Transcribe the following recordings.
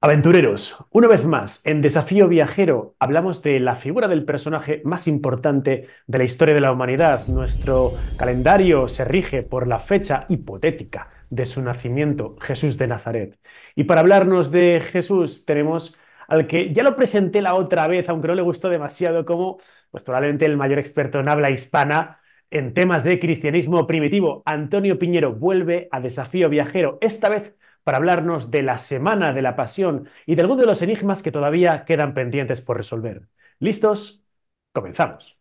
Aventureros, una vez más, en Desafío Viajero hablamos de la figura del personaje más importante de la historia de la humanidad. Nuestro calendario se rige por la fecha hipotética de su nacimiento, Jesús de Nazaret. Y para hablarnos de Jesús tenemos al que ya lo presenté la otra vez, aunque no le gustó demasiado, como pues probablemente el mayor experto en habla hispana en temas de cristianismo primitivo. Antonio Piñero vuelve a Desafío Viajero, esta vez para hablarnos de la Semana de la Pasión y de algunos de los enigmas que todavía quedan pendientes por resolver. ¿Listos? Comenzamos.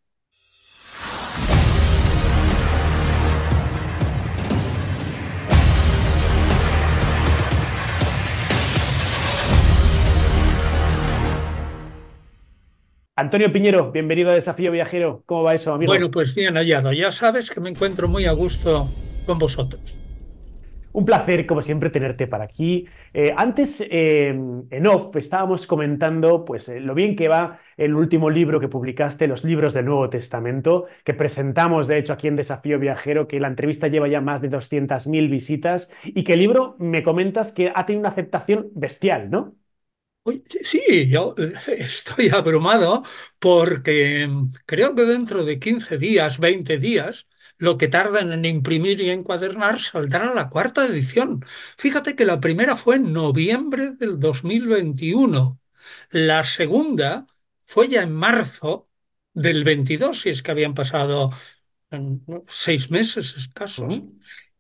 Antonio Piñero, bienvenido a Desafío Viajero. ¿Cómo va eso, amigo? Bueno, pues bien hallado. Ya sabes que me encuentro muy a gusto con vosotros. Un placer, como siempre, tenerte para aquí. Eh, antes, em, en off, estábamos comentando pues, eh, lo bien que va el último libro que publicaste, los libros del Nuevo Testamento, que presentamos, de hecho, aquí en Desafío Viajero, que la entrevista lleva ya más de 200.000 visitas y que el libro, me comentas, que ha tenido una aceptación bestial, ¿no? Sí, yo eh, estoy abrumado porque em, creo que dentro de 15 días, 20 días, lo que tardan en imprimir y encuadernar, saldrá la cuarta edición. Fíjate que la primera fue en noviembre del 2021. La segunda fue ya en marzo del 22, si es que habían pasado mm, seis meses escasos.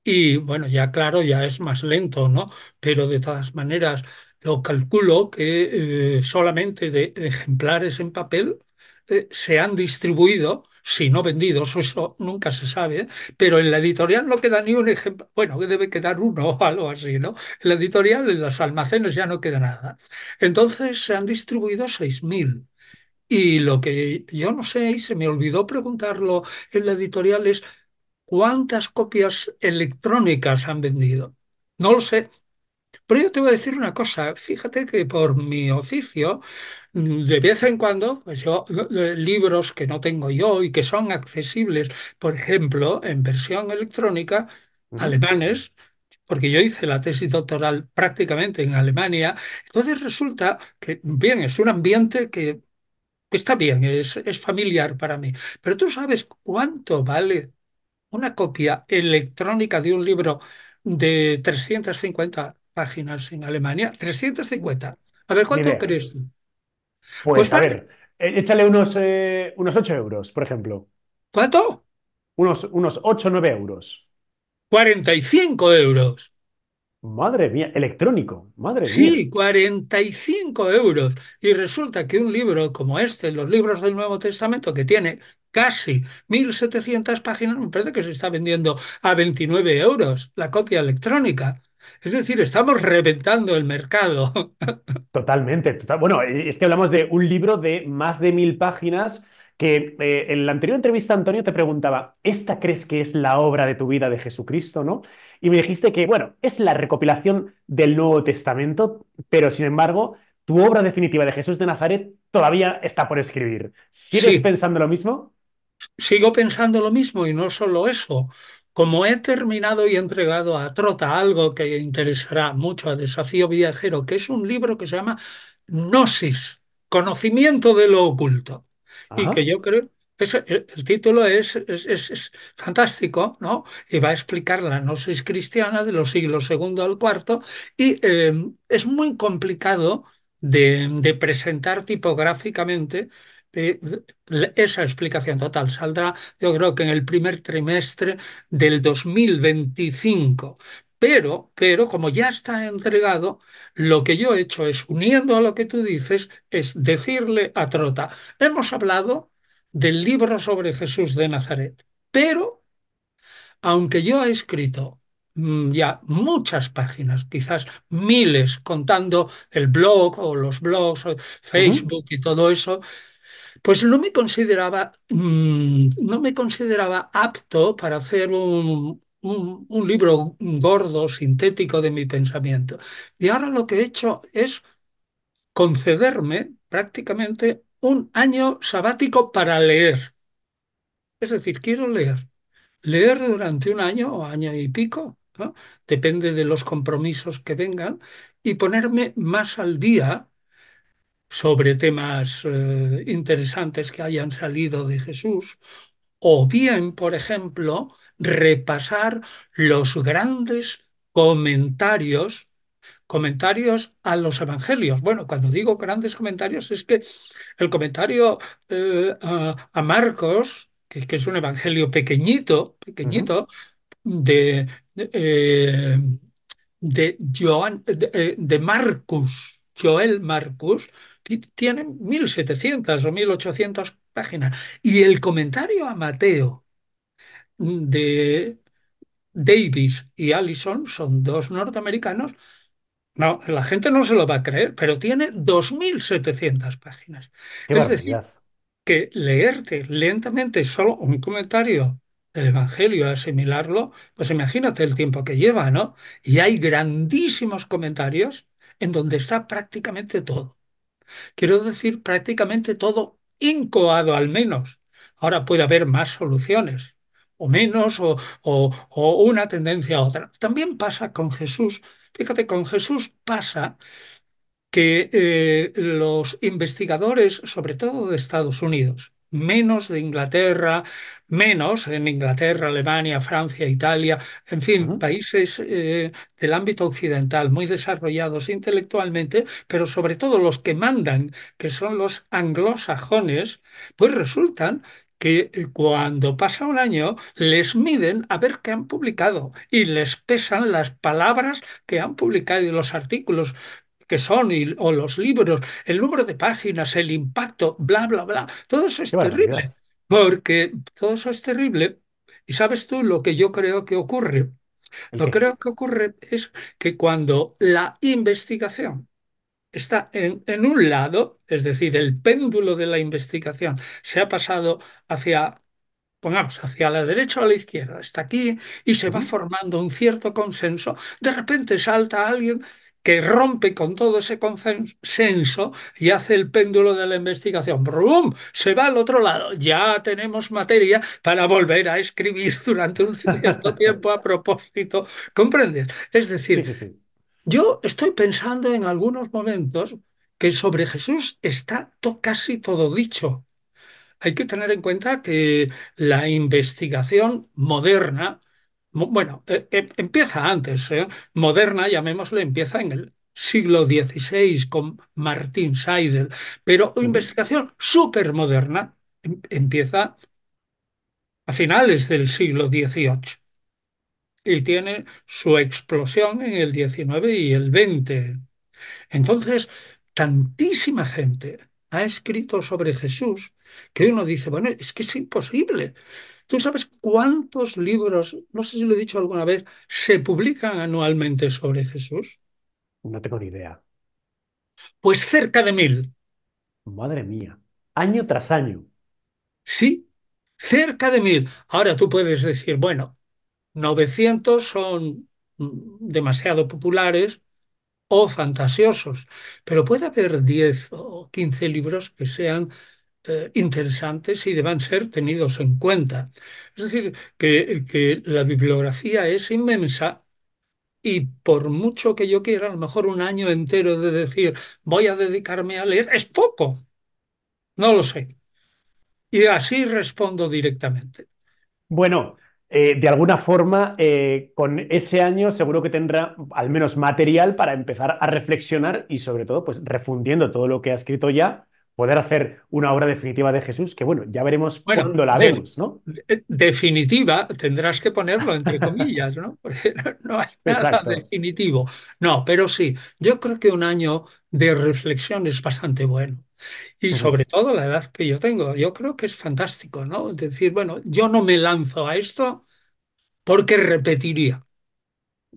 Y bueno, ya claro, ya es más lento, ¿no? Pero de todas maneras, lo calculo que eh, solamente de ejemplares en papel eh, se han distribuido si no vendidos, eso nunca se sabe, pero en la editorial no queda ni un ejemplo, bueno, que debe quedar uno o algo así, ¿no? En la editorial, en los almacenes ya no queda nada. Entonces se han distribuido 6.000. Y lo que yo no sé, y se me olvidó preguntarlo en la editorial, es cuántas copias electrónicas han vendido. No lo sé. Pero yo te voy a decir una cosa, fíjate que por mi oficio de vez en cuando, pues libros que no tengo yo y que son accesibles, por ejemplo, en versión electrónica, alemanes, porque yo hice la tesis doctoral prácticamente en Alemania, entonces resulta que, bien, es un ambiente que está bien, es, familiar para mí, pero tú sabes cuánto vale una copia electrónica de un libro de 350 páginas en Alemania, 350. A ver, ¿cuánto crees crees? Pues, pues, a ver, eh, échale unos, eh, unos 8 euros, por ejemplo. ¿Cuánto? Unos, unos 8 o 9 euros. 45 euros. Madre mía, electrónico, madre mía. Sí, 45 euros. Y resulta que un libro como este, los libros del Nuevo Testamento, que tiene casi 1.700 páginas, me parece que se está vendiendo a 29 euros la copia electrónica. Es decir, estamos reventando el mercado. Totalmente. Bueno, eh, es que hablamos de un libro de más de mil páginas que eh, en la anterior entrevista, Antonio, te preguntaba, ¿esta crees que es la obra de tu vida de Jesucristo, no? Y me dijiste que, bueno, es la recopilación del Nuevo Testamento, pero sin embargo, tu obra definitiva de Jesús de Nazaret todavía está por escribir. ¿Sigues pensando lo mismo? Sigo pensando lo mismo y no solo eso. Como he terminado y entregado a Trota algo que interesará mucho a Desafío Viajero, que es un libro que se llama Gnosis, Conocimiento de lo Oculto, y que yo creo que el, título es, es, fantástico, ¿no? Y va a explicar la gnosis cristiana de los siglos II al IV y eh, es muy complicado de presentar tipográficamente esa explicación total saldrá, yo creo que en el primer trimestre del 2025. Pero, pero como ya está entregado, lo que yo he hecho es, uniendo a lo que tú dices, es decirle a Trota, hemos hablado del libro sobre Jesús de Nazaret, pero aunque yo he escrito mm, ya muchas páginas, quizás miles, contando el blog o los blogs, o Facebook y todo eso, pues no me consideraba, mm, no me consideraba apto para hacer un, libro gordo, sintético de mi pensamiento. Y ahora lo que he hecho es concederme prácticamente un año sabático para leer. Es decir, quiero leer. Leer durante un año o año y pico, depende de los compromisos que vengan, y ponerme más al día sobre temas eh, interesantes que hayan salido de Jesús, o bien, por ejemplo, repasar los grandes comentarios comentarios a los evangelios. Bueno, cuando digo grandes comentarios es que el comentario eh, a, Marcos, que, es un evangelio pequeñito, pequeñito, de, de, eh, de, Joan, Marcus, Joel Marcus, tiene 1.700 o 1.800 páginas. Y el comentario a Mateo de Davis y Allison, son dos norteamericanos, no, la gente no se lo va a creer, pero tiene 2.700 páginas. es decir, que leerte lentamente solo un comentario del Evangelio, asimilarlo, pues imagínate el tiempo que lleva, ¿no? Y hay grandísimos comentarios en donde está prácticamente todo. Quiero decir, prácticamente todo incoado al menos. Ahora puede haber más soluciones, o menos, o, una tendencia a otra. También pasa con Jesús. Fíjate, con Jesús pasa que eh, los investigadores, sobre todo de Estados Unidos, menos de Inglaterra, menos en Inglaterra, Alemania, Francia, Italia, en fin, países eh, del ámbito occidental muy desarrollados intelectualmente, pero sobre todo los que mandan, que son los anglosajones, pues resultan que eh, cuando pasa un año les miden a ver qué han publicado y les pesan las palabras que han publicado y los artículos que son o los libros, el número de páginas, el impacto, bla, bla, bla. Todo eso es terrible, porque todo eso es terrible. Y sabes tú lo que yo creo que ocurre. Lo que creo que ocurre es que cuando la investigación está en, en, un lado, es decir, el péndulo de la investigación se ha pasado hacia, pongamos, hacia la derecha o a la izquierda, está aquí y se va formando un cierto consenso, de repente salta alguien que rompe con todo ese consenso y hace el péndulo de la investigación. ¡Brum! Se va al otro lado. Ya tenemos materia para volver a escribir durante un cierto tiempo a propósito. ¿Comprendes? Es decir, yo estoy pensando en algunos momentos que sobre Jesús está casi todo dicho. Hay que tener en cuenta que la investigación moderna bueno, e, e, empieza antes, ¿eh? moderna, llamémosle, empieza en el siglo XVI con Martín Seidel, pero investigación súper moderna em, empieza a finales del siglo XVIII y tiene su explosión en el XIX y el XX. Entonces, tantísima gente ha escrito sobre Jesús que uno dice, bueno, es que es imposible. ¿Tú sabes cuántos libros, no sé si lo he dicho alguna vez, se publican anualmente sobre Jesús? No tengo ni idea. Pues cerca de mil. Madre mía, año tras año. Sí, cerca de mil. Ahora tú puedes decir, bueno, 900 son demasiado populares o fantasiosos, pero puede haber 10 o 15 libros que sean eh, interesantes y deban ser tenidos en cuenta. Es decir, que, que la bibliografía es inmensa y por mucho que yo quiera, a lo mejor un año entero de decir voy a dedicarme a leer, es poco. No lo sé. Y así respondo directamente. Bueno, eh, de alguna forma, eh, con ese año seguro que tendrá al menos material para empezar a reflexionar y sobre todo, pues refundiendo todo lo que ha escrito ya, poder hacer una obra definitiva de Jesús, que bueno, ya veremos cuando la vemos, ¿no? definitiva, tendrás que ponerlo entre comillas, ¿no? Porque no, hay nada definitivo. No, pero sí, yo creo que un año de reflexión es bastante bueno. Y sobre todo la edad que yo tengo, yo creo que es fantástico, ¿no? Decir, bueno, yo no me lanzo a esto porque repetiría.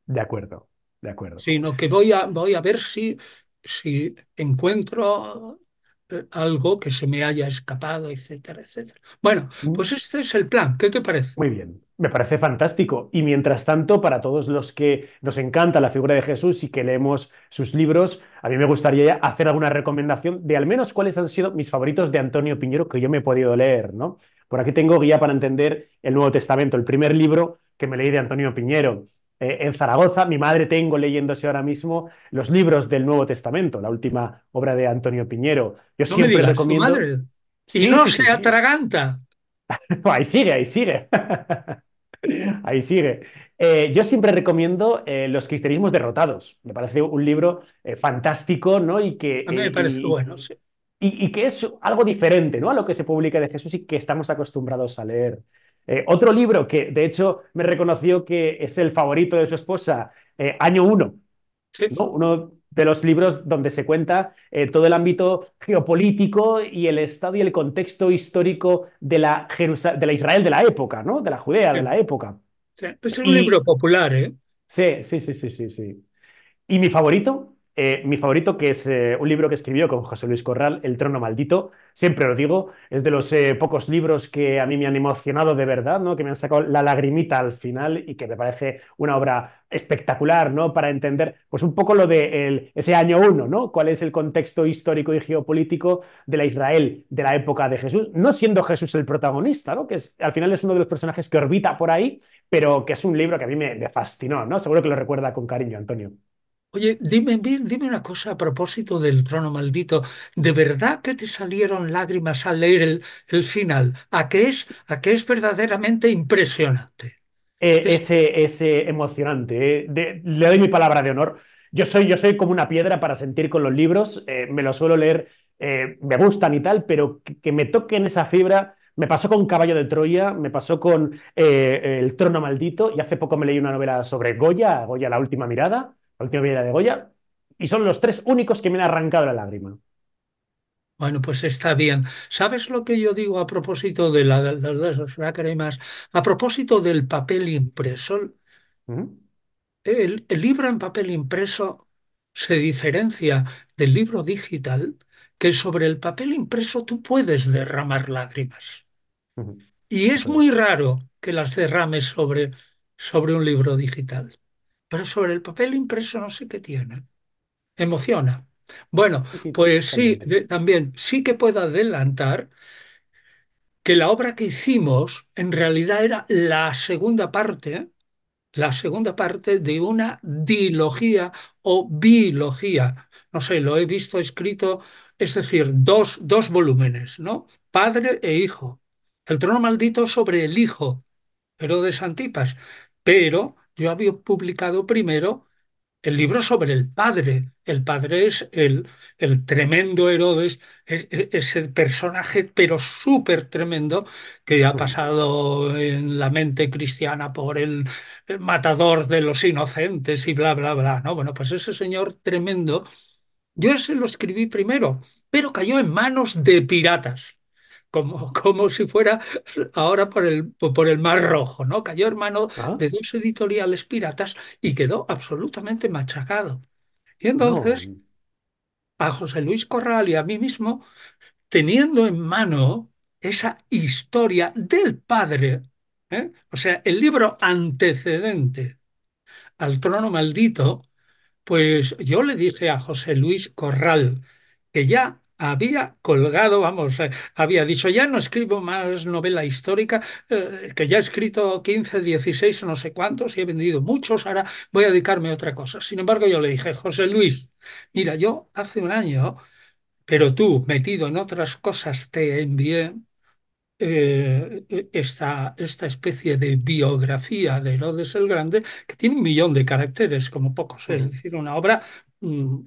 De acuerdo, de acuerdo. Sino que voy a, voy a ver si, si encuentro algo que se me haya escapado, etcétera, etcétera. Bueno, mm. pues este es el plan. ¿Qué te parece? Muy bien, me parece fantástico. Y mientras tanto, para todos los que nos encanta la figura de Jesús y que leemos sus libros, a mí me gustaría hacer alguna recomendación de al menos cuáles han sido mis favoritos de Antonio Piñero que yo me he podido leer, ¿no? Por aquí tengo guía para entender el Nuevo Testamento, el primer libro que me leí de Antonio Piñero. Eh, en Zaragoza. Mi madre tengo leyéndose ahora mismo los libros del Nuevo Testamento, la última obra de Antonio Piñero. Yo no siempre me digas, recomiendo. Tu madre. no se atraganta. ahí sigue, ahí sigue. Ahí sigue. Eh, yo siempre recomiendo eh, Los cristianismos derrotados. Me parece un libro fantástico, ¿no? Y que, A mí me parece bueno, sí. y, y, que es algo diferente, ¿no? A lo que se publica de Jesús y que estamos acostumbrados a leer. Eh, otro libro que de hecho me reconoció que es el favorito de su esposa, eh, Año 1, uno de los libros donde se cuenta eh, todo el ámbito geopolítico y el estado y el contexto histórico de la, de la Israel de la época, ¿no? de la Judea de la época. Es un libro popular, ¿eh? sí, sí, sí, sí, sí. ¿Y mi favorito? Eh, mi favorito, que es eh, un libro que escribió con José Luis Corral, El trono maldito, siempre lo digo, es de los eh, pocos libros que a mí me han emocionado de verdad, ¿no? que me han sacado la lagrimita al final y que me parece una obra espectacular ¿no? para entender pues, un poco lo de ese año uno, ¿no? cuál es el contexto histórico y geopolítico de la Israel de la época de Jesús, no siendo Jesús el protagonista, ¿no? que al final es uno de los personajes que orbita por ahí, pero que es un libro que a mí me, fascinó, ¿no? seguro que lo recuerda con cariño, Antonio. Oye, dime, bien, dime una cosa a propósito del trono maldito. ¿De verdad que te salieron lágrimas al leer el, final? ¿A qué es, a que es verdaderamente impresionante? Eh, ese, ese emocionante. Eh. le doy mi palabra de honor. Yo soy, yo soy como una piedra para sentir con los libros. Eh, me los suelo leer, me gustan y tal, pero que, me toquen esa fibra. Me pasó con Caballo de Troya, me pasó con El Trono Maldito y hace poco me leí una novela sobre Goya, Goya, La Última Mirada de Goya, y son los tres únicos que me han arrancado la lágrima. Bueno, pues está bien. ¿Sabes lo que yo digo a propósito de la, las lágrimas? A propósito del papel impreso. El, libro en papel impreso se diferencia del libro digital, que sobre el papel impreso tú puedes derramar lágrimas. Y es muy raro que las derrames sobre, sobre un libro digital pero sobre el papel impreso no sé qué tiene. Emociona. Bueno, pues sí, también sí que puedo adelantar que la obra que hicimos en realidad era la segunda parte, la segunda parte de una dilogía o biología. No sé, lo he visto escrito, es decir, dos, dos volúmenes, ¿no? Padre e hijo. El trono maldito sobre el hijo, pero de Santipas. Pero yo había publicado primero el mm. libro sobre el padre. El padre es el, tremendo Herodes, e, es, el personaje, pero súper tremendo, que ha pasado en la mente cristiana por el, eh, matador de los inocentes y bla, bla, bla. ¿no? Bueno, pues ese señor tremendo, yo ese lo escribí primero, pero cayó en manos de piratas como, si fuera ahora por el, por el Mar Rojo, ¿no? Cayó hermano ah. de dos editoriales piratas y quedó absolutamente machacado. Y entonces, a José Luis Corral y a mí mismo, teniendo en mano esa historia del padre, ¿eh? o sea, el libro antecedente al trono maldito, pues yo le dije a José Luis Corral que ya había colgado, vamos, eh, había dicho, ya no escribo más novela histórica, eh, que ya he escrito 15, 16, no sé cuántos, y he vendido muchos, ahora voy a dedicarme a otra cosa. Sin embargo, yo le dije, José Luis, mira, yo hace un año, pero tú metido en otras cosas, te envié eh, esta, esta especie de biografía de Herodes el Grande, que tiene un millón de caracteres, como pocos, es mm. decir, una obra mm,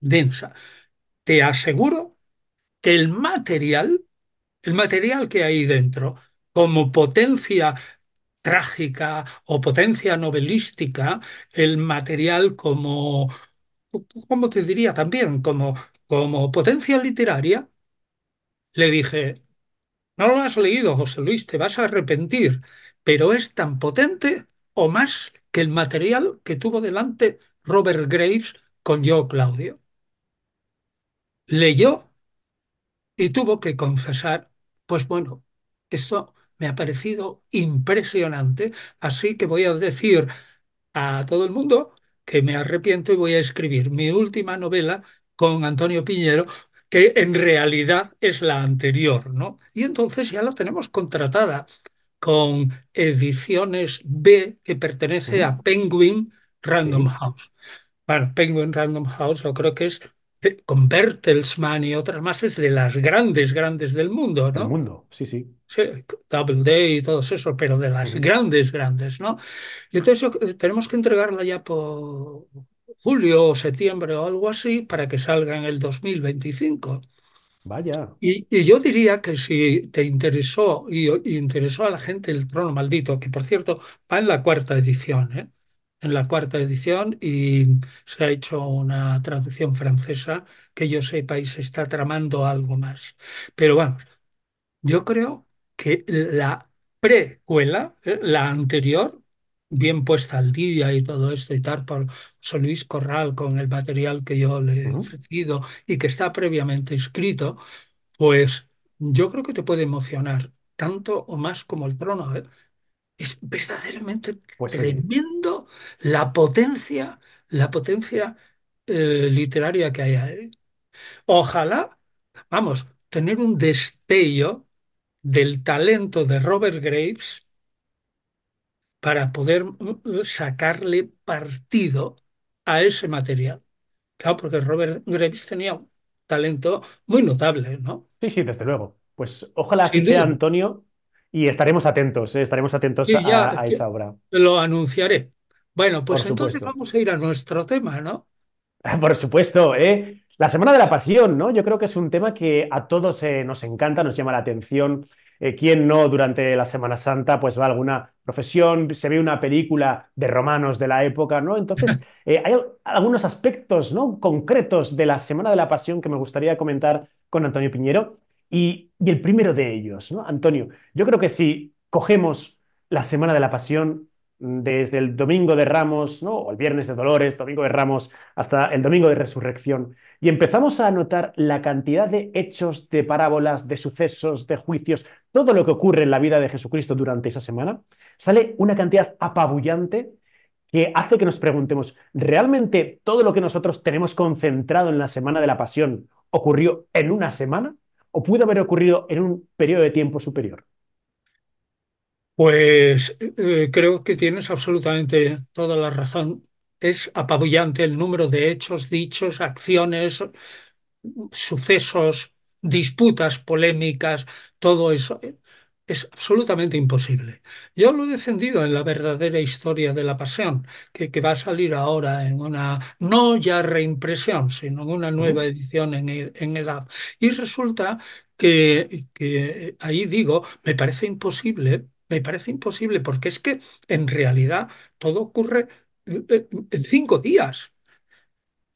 densa te aseguro que el material, el material que hay dentro, como potencia trágica o potencia novelística, el material como, ¿cómo te diría también, como, como potencia literaria, le dije, no lo has leído, José Luis, te vas a arrepentir, pero es tan potente o más que el material que tuvo delante Robert Graves con Yo Claudio leyó y tuvo que confesar, pues bueno, esto me ha parecido impresionante, así que voy a decir a todo el mundo que me arrepiento y voy a escribir mi última novela con Antonio Piñero, que en realidad es la anterior, ¿no? Y entonces ya la tenemos contratada con Ediciones B, que pertenece a Penguin Random House. Bueno, Penguin Random House, yo creo que es con Bertelsmann y otras más, es de las grandes, grandes del mundo, ¿no? Del mundo, sí, sí. sí Double Day y todo eso, pero de las grandes, grandes, ¿no? Y entonces eh, tenemos que entregarla ya por julio o septiembre o algo así para que salga en el 2025. Vaya. Y, yo diría que si te interesó y, interesó a la gente el trono maldito, que por cierto va en la cuarta edición, ¿eh? en la cuarta edición y se ha hecho una traducción francesa que yo sepa y se está tramando algo más. Pero vamos, yo creo que la precuela, ¿eh? la anterior, bien puesta al día y todo esto y tal, por Luis Corral con el material que yo le he ofrecido y que está previamente escrito, pues yo creo que te puede emocionar tanto o más como el trono. ¿eh? Es verdaderamente pues tremendo la potencia, la potencia eh, literaria que hay ahí. Ojalá, vamos, tener un destello del talento de Robert Graves para poder uh, uh, sacarle partido a ese material. Claro, porque Robert Graves tenía un talento muy notable, ¿no? Sí, sí, desde luego. Pues ojalá Antonio, y estaremos atentos, ¿eh? estaremos atentos a, esa obra. Lo anunciaré. Bueno, pues entonces vamos a ir a nuestro tema, ¿no? Por supuesto, ¿eh? La Semana de la Pasión, ¿no? Yo creo que es un tema que a todos eh, nos encanta, nos llama la atención. Eh, ¿Quién no durante la Semana Santa pues va a alguna profesión, se ve una película de romanos de la época, ¿no? Entonces, hay algunos aspectos, ¿no? Concretos de la Semana de la Pasión que me gustaría comentar con Antonio Piñero. Y, el primero de ellos, Antonio, yo creo que si cogemos la Semana de la Pasión mm, desde el domingo de Ramos, o el viernes de Dolores, domingo de Ramos, hasta el domingo de Resurrección, y empezamos a anotar la cantidad de hechos, de parábolas, de sucesos, de juicios, todo lo que ocurre en la vida de Jesucristo durante esa semana, sale una cantidad apabullante que hace que nos preguntemos, ¿realmente todo lo que nosotros tenemos concentrado en la semana de la pasión ocurrió en una semana? o pudo haber ocurrido en un periodo de tiempo superior? Pues eh, creo que tienes absolutamente toda la razón. Es apabullante el número de hechos, dichos, acciones, sucesos, disputas, polémicas, todo eso. Es absolutamente imposible. Yo lo he defendido en la verdadera historia de la pasión, que, va a salir ahora en una, no ya reimpresión, sino en una nueva edición e, en, edad. Y resulta que, que ahí digo, me parece imposible, me parece imposible, porque es que en realidad todo ocurre eh, eh, en cinco días.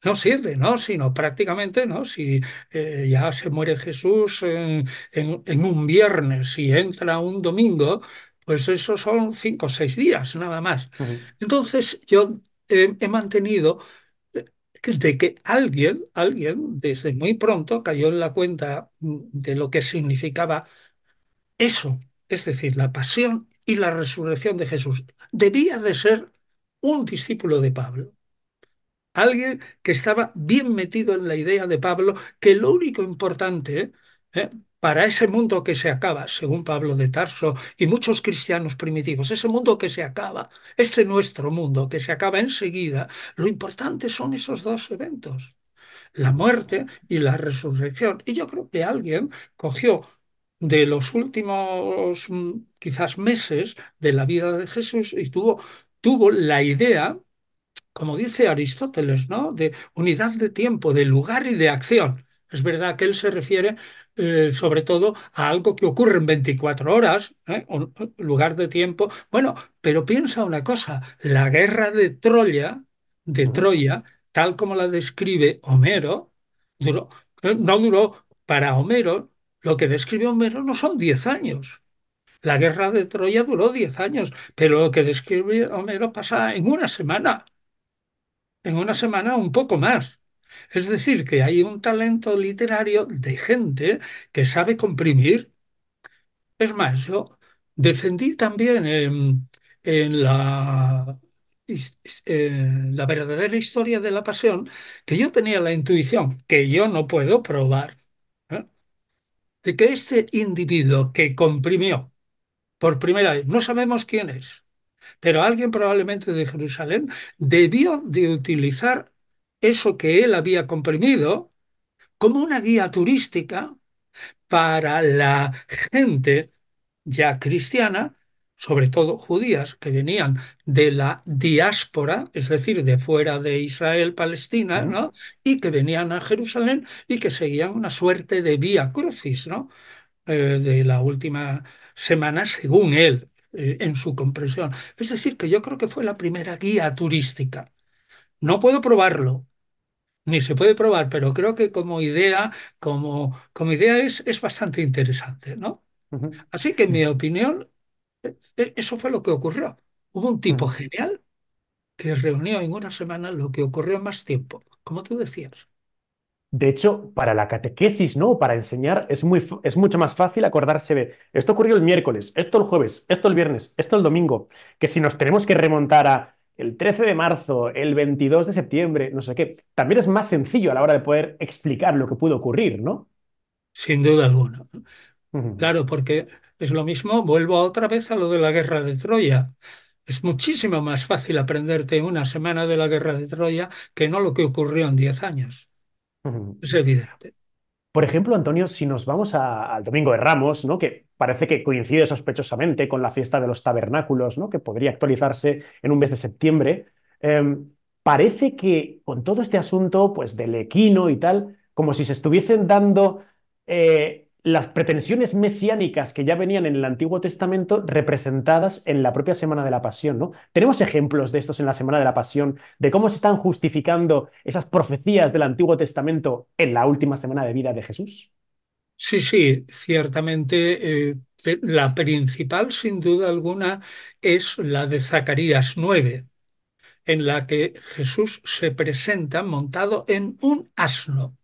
No sirve, ¿no? Sino prácticamente, ¿no? Si eh, ya se muere Jesús en, un viernes y entra un domingo, pues eso son cinco o seis días, nada más. Entonces yo he mantenido eh, de que alguien, alguien desde muy pronto cayó en la cuenta mm, de lo que significaba eso, es decir, la pasión y la resurrección de Jesús. Debía de ser un discípulo de Pablo. Alguien que estaba bien metido en la idea de Pablo, que lo único importante ¿eh? para ese mundo que se acaba, según Pablo de Tarso y muchos cristianos primitivos, ese mundo que se acaba, este nuestro mundo que se acaba enseguida, lo importante son esos dos eventos, la muerte y la resurrección. Y yo creo que alguien cogió de los últimos mm, quizás meses de la vida de Jesús y tuvo, tuvo la idea como dice Aristóteles, ¿no? De unidad de tiempo, de lugar y de acción. Es verdad que él se refiere eh, sobre todo a algo que ocurre en 24 horas, un ¿eh? lugar de tiempo. Bueno, pero piensa una cosa, la guerra de Troya, de Troya, tal como la describe Homero, duró, eh, no duró para Homero, lo que describe Homero no son 10 años. La guerra de Troya duró 10 años, pero lo que describe Homero pasa en una semana en una semana un poco más. Es decir, que hay un talento literario de gente que sabe comprimir. Es más, yo defendí también en, la, eh, la verdadera historia de la pasión que yo tenía la intuición, que yo no puedo probar, ¿eh? de que este individuo que comprimió por primera vez, no sabemos quién es, pero alguien probablemente de Jerusalén debió de utilizar eso que él había comprimido como una guía turística para la gente ya cristiana, sobre todo judías que venían de la diáspora, es decir, de fuera de Israel, Palestina, ¿no? Y que venían a Jerusalén y que seguían una suerte de vía crucis, ¿no? Eh, de la última semana, según él, eh, en su comprensión. Es decir, que yo creo que fue la primera guía turística. No puedo probarlo, ni se puede probar, pero creo que como idea, como, como idea es, bastante interesante, ¿no? Así que en mi opinión, eh, eh, eso fue lo que ocurrió. Hubo un tipo genial que reunió en una semana lo que ocurrió más tiempo, como tú decías. De hecho, para la catequesis, ¿no? Para enseñar es, muy, es mucho más fácil acordarse de esto ocurrió el miércoles, esto el jueves, esto el viernes, esto el domingo, que si nos tenemos que remontar a el 13 de marzo, el 22 de septiembre, no sé qué, también es más sencillo a la hora de poder explicar lo que pudo ocurrir, ¿no? Sin duda alguna. Claro, porque es lo mismo, vuelvo otra vez a lo de la guerra de Troya. Es muchísimo más fácil aprenderte una semana de la guerra de Troya que no lo que ocurrió en 10 años. Por ejemplo, Antonio, si nos vamos al Domingo de Ramos, ¿no? que parece que coincide sospechosamente con la fiesta de los tabernáculos, ¿no? que podría actualizarse en un mes de septiembre, em, parece que con todo este asunto pues, del equino y tal, como si se estuviesen dando eh, las pretensiones mesiánicas que ya venían en el Antiguo Testamento representadas en la propia Semana de la Pasión, ¿no? Tenemos ejemplos de estos en la Semana de la Pasión, de cómo se están justificando esas profecías del Antiguo Testamento en la última semana de vida de Jesús. Sí, sí, ciertamente eh, la principal, sin duda alguna, es la de Zacarías 9, en la que Jesús se presenta montado en un asno.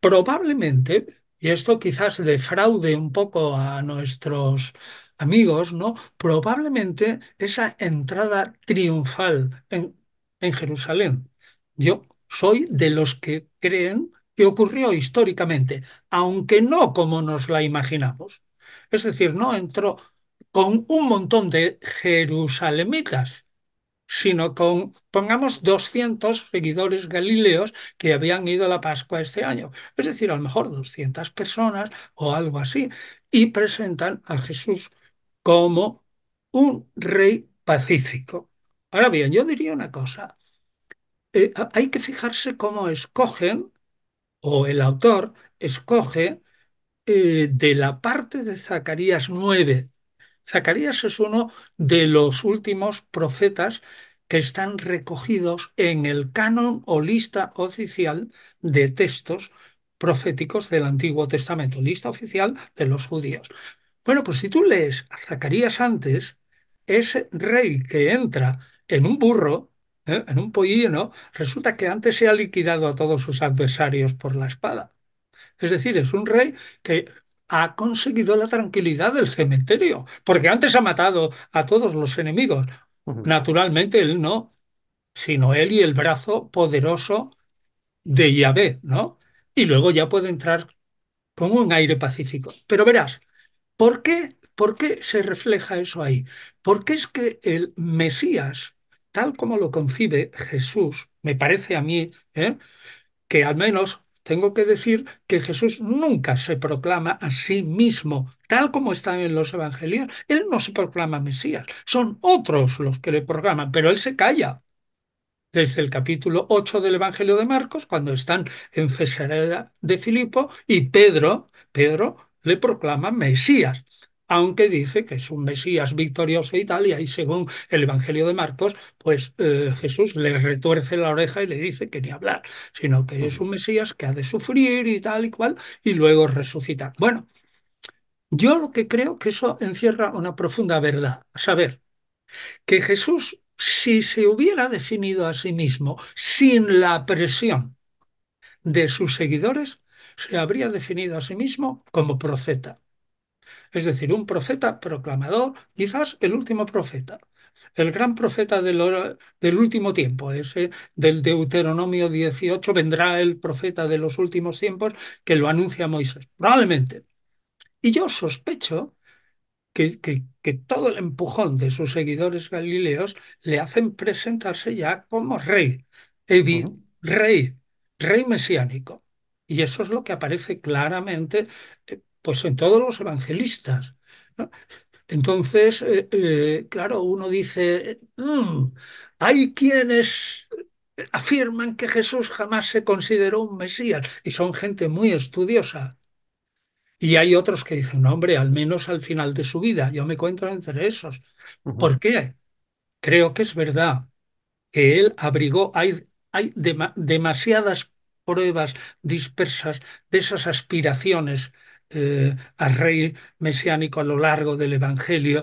Probablemente y esto quizás defraude un poco a nuestros amigos, ¿no? Probablemente esa entrada triunfal en, Jerusalén. Yo soy de los que creen que ocurrió históricamente, aunque no como nos la imaginamos. Es decir, no entró con un montón de jerusalemitas, sino con, pongamos, 200 seguidores galileos que habían ido a la Pascua este año. Es decir, a lo mejor 200 personas o algo así. Y presentan a Jesús como un rey pacífico. Ahora bien, yo diría una cosa. Eh, hay que fijarse cómo escogen, o el autor escoge, eh, de la parte de Zacarías 9 Zacarías es uno de los últimos profetas que están recogidos en el canon o lista oficial de textos proféticos del Antiguo Testamento, lista oficial de los judíos. Bueno, pues si tú lees a Zacarías antes, ese rey que entra en un burro, ¿eh? en un pollino, resulta que antes se ha liquidado a todos sus adversarios por la espada. Es decir, es un rey que ha conseguido la tranquilidad del cementerio, porque antes ha matado a todos los enemigos. Naturalmente él no, sino él y el brazo poderoso de Yahvé, ¿no? Y luego ya puede entrar con un aire pacífico. Pero verás, ¿por qué, ¿por qué se refleja eso ahí? Porque es que el Mesías, tal como lo concibe Jesús, me parece a mí, ¿eh? que al menos tengo que decir que Jesús nunca se proclama a sí mismo, tal como están en los evangelios. Él no se proclama Mesías, son otros los que le proclaman, pero él se calla. Desde el capítulo 8 del Evangelio de Marcos, cuando están en Cesarea de Filipo y Pedro, Pedro le proclama Mesías aunque dice que es un Mesías victorioso y tal, y ahí según el Evangelio de Marcos, pues eh, Jesús le retuerce la oreja y le dice que ni hablar, sino que es un Mesías que ha de sufrir y tal y cual, y luego resucitar. Bueno, yo lo que creo que eso encierra una profunda verdad, saber que Jesús, si se hubiera definido a sí mismo sin la presión de sus seguidores, se habría definido a sí mismo como profeta. Es decir, un profeta proclamador, quizás el último profeta, el gran profeta del, último tiempo, ese del Deuteronomio 18, vendrá el profeta de los últimos tiempos que lo anuncia Moisés, probablemente. Y yo sospecho que, que, todo el empujón de sus seguidores galileos le hacen presentarse ya como rey, rey, rey mesiánico. Y eso es lo que aparece claramente eh, pues en todos los evangelistas. Entonces, eh, eh, claro, uno dice, mm, hay quienes afirman que Jesús jamás se consideró un Mesías y son gente muy estudiosa. Y hay otros que dicen, no, hombre, al menos al final de su vida, yo me encuentro entre esos. ¿Por qué? Creo que es verdad que él abrigó, hay, hay demasiadas pruebas dispersas de esas aspiraciones eh, al rey mesiánico a lo largo del Evangelio,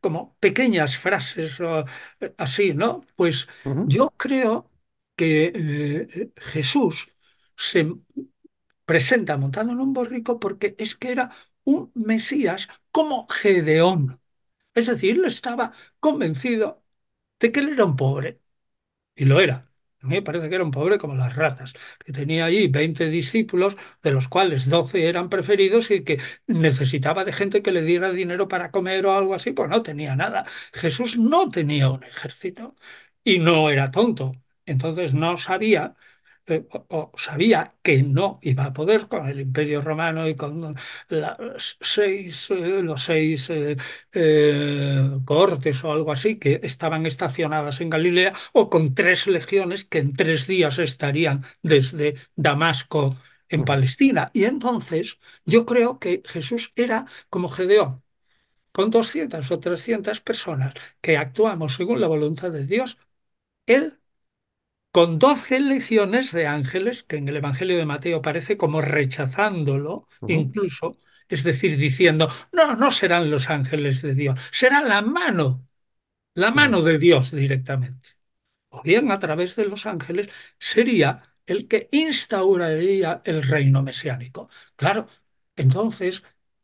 como pequeñas frases eh, así, ¿no? Pues yo creo que eh, Jesús se presenta montado en un borrico porque es que era un Mesías como Gedeón. Es decir, él estaba convencido de que él era un pobre, y lo era. A mí me parece que era un pobre como las ratas, que tenía ahí 20 discípulos, de los cuales 12 eran preferidos y que necesitaba de gente que le diera dinero para comer o algo así, pues no tenía nada. Jesús no tenía un ejército y no era tonto. Entonces no sabía eh, o, sabía que no iba a poder con el Imperio Romano y con seis, eh, los seis eh, cortes o algo así que estaban estacionadas en Galilea, o con tres legiones que en tres días estarían desde Damasco en mm. Palestina. Y entonces yo creo que Jesús era como Gedeón, con 200 o 300 personas que actuamos según la voluntad de Dios, Él con doce lecciones de ángeles, que en el Evangelio de Mateo parece como rechazándolo incluso, es decir, diciendo, no, no serán los ángeles de Dios, será la mano, la mano de Dios directamente. O bien a través de los ángeles sería el que instauraría el reino mesiánico. Claro, entonces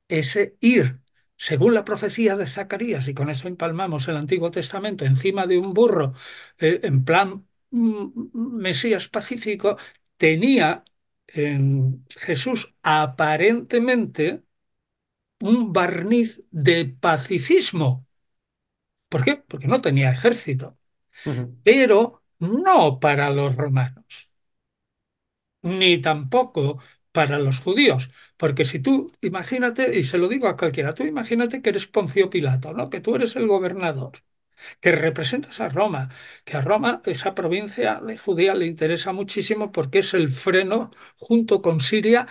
ese ir, según la profecía de Zacarías, y con eso empalmamos el Antiguo Testamento, encima de un burro, eh, en plan Mesías pacífico, tenía en Jesús aparentemente un barniz de pacifismo. ¿Por qué? Porque no tenía ejército. Pero no para los romanos, ni tampoco para los judíos. Porque si tú, imagínate, y se lo digo a cualquiera, tú imagínate que eres Poncio Pilato, ¿no? Que tú eres el gobernador que representas a Roma, que a Roma esa provincia judía le interesa muchísimo porque es el freno junto con Siria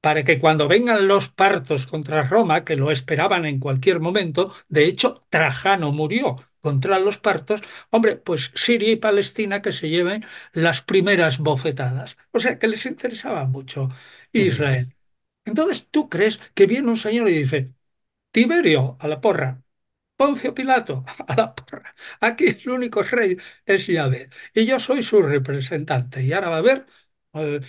para que cuando vengan los partos contra Roma, que lo esperaban en cualquier momento, de hecho Trajano murió contra los partos, hombre, pues Siria y Palestina que se lleven las primeras bofetadas. O sea, que les interesaba mucho Israel. Entonces, ¿tú crees que viene un señor y dice, Tiberio, a la porra, Poncio Pilato, a la porra. Aquí el único rey es Yahvé. Y yo soy su representante. Y ahora va a ver eh,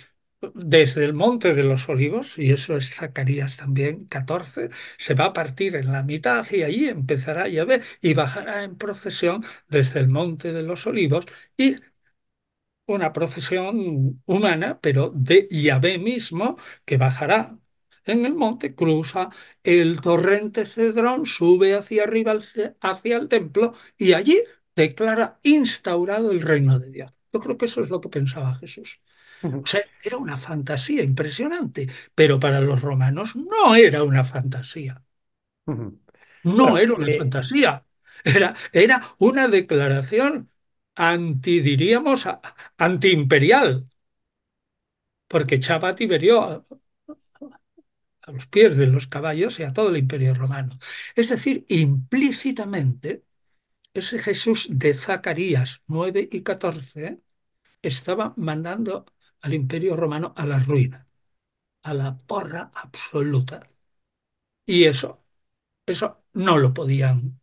desde el monte de los olivos, y eso es Zacarías también, 14, se va a partir en la mitad y allí empezará Yahvé y bajará en procesión desde el monte de los olivos y una procesión humana, pero de Yahvé mismo, que bajará en el monte, cruza el torrente Cedrón, sube hacia arriba, hacia el templo, y allí declara instaurado el reino de Dios. Yo creo que eso es lo que pensaba Jesús. O sea, era una fantasía impresionante, pero para los romanos no era una fantasía. No era una eh, fantasía, era, era una declaración anti, diríamos, antiimperial, porque Chabat a a los pies de los caballos y a todo el imperio romano. Es decir, implícitamente, ese Jesús de Zacarías 9 y 14 ¿eh? estaba mandando al imperio romano a la ruina, a la porra absoluta. Y eso, eso no lo podían,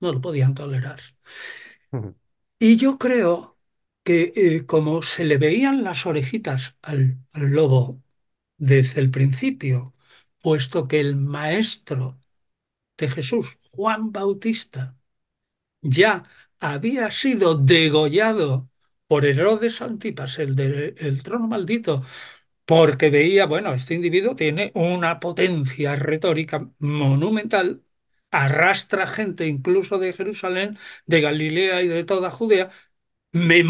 no lo podían tolerar. Y yo creo que eh, como se le veían las orejitas al lobo desde el principio puesto que el maestro de Jesús, Juan Bautista, ya había sido degollado por Herodes Antipas, el del trono maldito, porque veía, bueno, este individuo tiene una potencia retórica monumental, arrastra gente incluso de Jerusalén, de Galilea y de toda Judea, me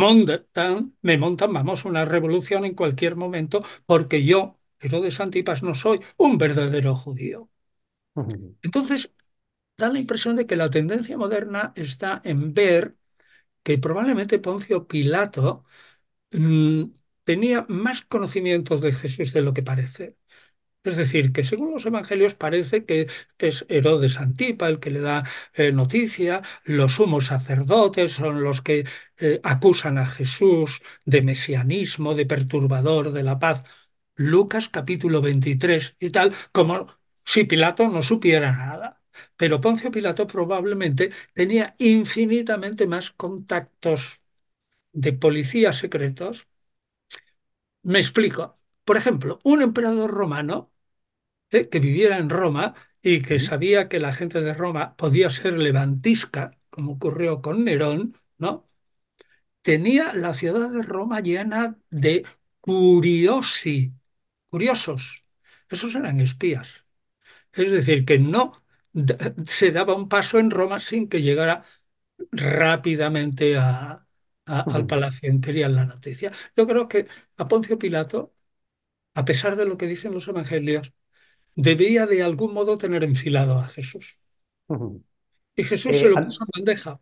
me montan, vamos, una revolución en cualquier momento, porque yo Herodes Antipas no soy un verdadero judío. Entonces, da la impresión de que la tendencia moderna está en ver que probablemente Poncio Pilato mm, tenía más conocimientos de Jesús de lo que parece. Es decir, que según los evangelios parece que es Herodes Antipa el que le da eh, noticia, los sumos sacerdotes son los que eh, acusan a Jesús de mesianismo, de perturbador de la paz. Lucas capítulo 23 y tal, como si Pilato no supiera nada. Pero Poncio Pilato probablemente tenía infinitamente más contactos de policías secretos. Me explico. Por ejemplo, un emperador romano eh, que viviera en Roma y que sabía que la gente de Roma podía ser levantisca, como ocurrió con Nerón, ¿no? Tenía la ciudad de Roma llena de curiosi, curiosos. Esos eran espías. Es decir, que no se daba un paso en Roma sin que llegara rápidamente al Palacio Imperial la noticia. Yo creo que a Poncio Pilato, a pesar de lo que dicen los evangelios, debía de algún modo tener enfilado a Jesús. Y Jesús eh, se lo puso en bandeja.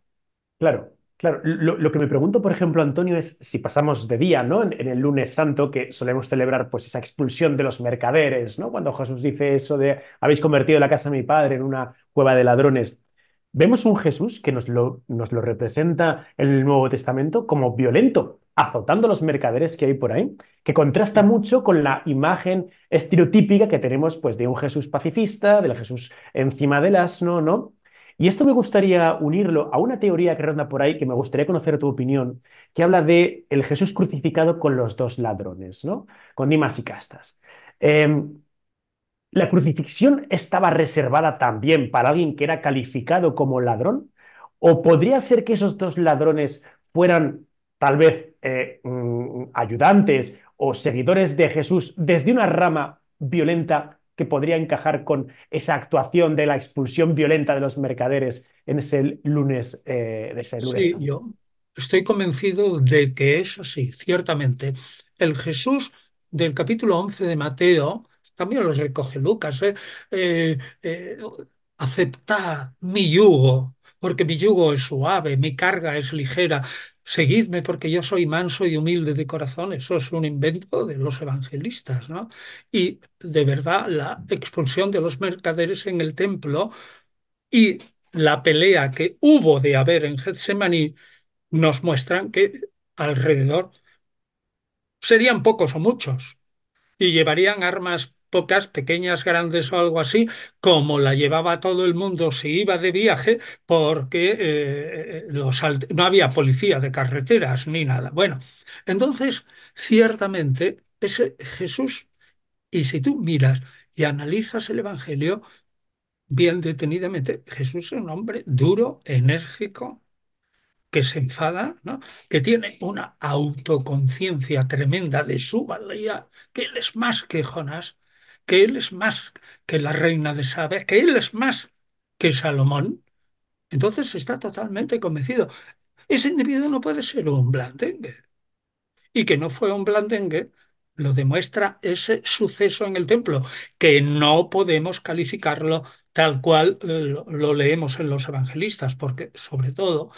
Claro, Claro, lo, que me pregunto, por ejemplo, Antonio, es si pasamos de día, ¿no? En, el lunes santo, que solemos celebrar pues esa expulsión de los mercaderes, ¿no? Cuando Jesús dice eso de habéis convertido la casa de mi padre en una cueva de ladrones. Vemos un Jesús que nos lo, nos lo representa en el Nuevo Testamento como violento, azotando a los mercaderes que hay por ahí, que contrasta mucho con la imagen estereotípica que tenemos pues, de un Jesús pacifista, del Jesús encima del asno, ¿no? Y esto me gustaría unirlo a una teoría que ronda por ahí, que me gustaría conocer tu opinión, que habla de el Jesús crucificado con los dos ladrones, ¿no? Con Dimas y Castas. Em, ¿La crucifixión estaba reservada también para alguien que era calificado como ladrón? ¿O podría ser que esos dos ladrones fueran tal vez eh, mm, ayudantes o seguidores de Jesús desde una rama violenta que podría encajar con esa actuación de la expulsión violenta de los mercaderes en ese lunes eh, de ese lunes. Sí, yo estoy convencido de que eso sí, ciertamente. El Jesús del capítulo 11 de Mateo, también los recoge Lucas, eh, eh, eh aceptad mi yugo, porque mi yugo es suave, mi carga es ligera. Seguidme porque yo soy manso y humilde de corazón. Eso es un invento de los evangelistas, ¿no? Y de verdad la expulsión de los mercaderes en el templo y la pelea que hubo de haber en Getsemaní nos muestran que alrededor serían pocos o muchos y llevarían armas pocas, pequeñas, grandes o algo así, como la llevaba todo el mundo si iba de viaje, porque eh, eh, no había policía de carreteras ni nada. Bueno, entonces, ciertamente, ese Jesús, y si tú miras y analizas el Evangelio bien detenidamente, Jesús es un hombre duro, enérgico, que se enfada, ¿no? que tiene una autoconciencia tremenda de su valía, que él es más que Jonás, que él es más que la reina de Sabe, que él es más que Salomón, entonces está totalmente convencido. Ese individuo no puede ser un blandengue. Y que no fue un blandengue lo demuestra ese suceso en el templo, que no podemos calificarlo tal cual eh, lo, leemos en los evangelistas, porque sobre todo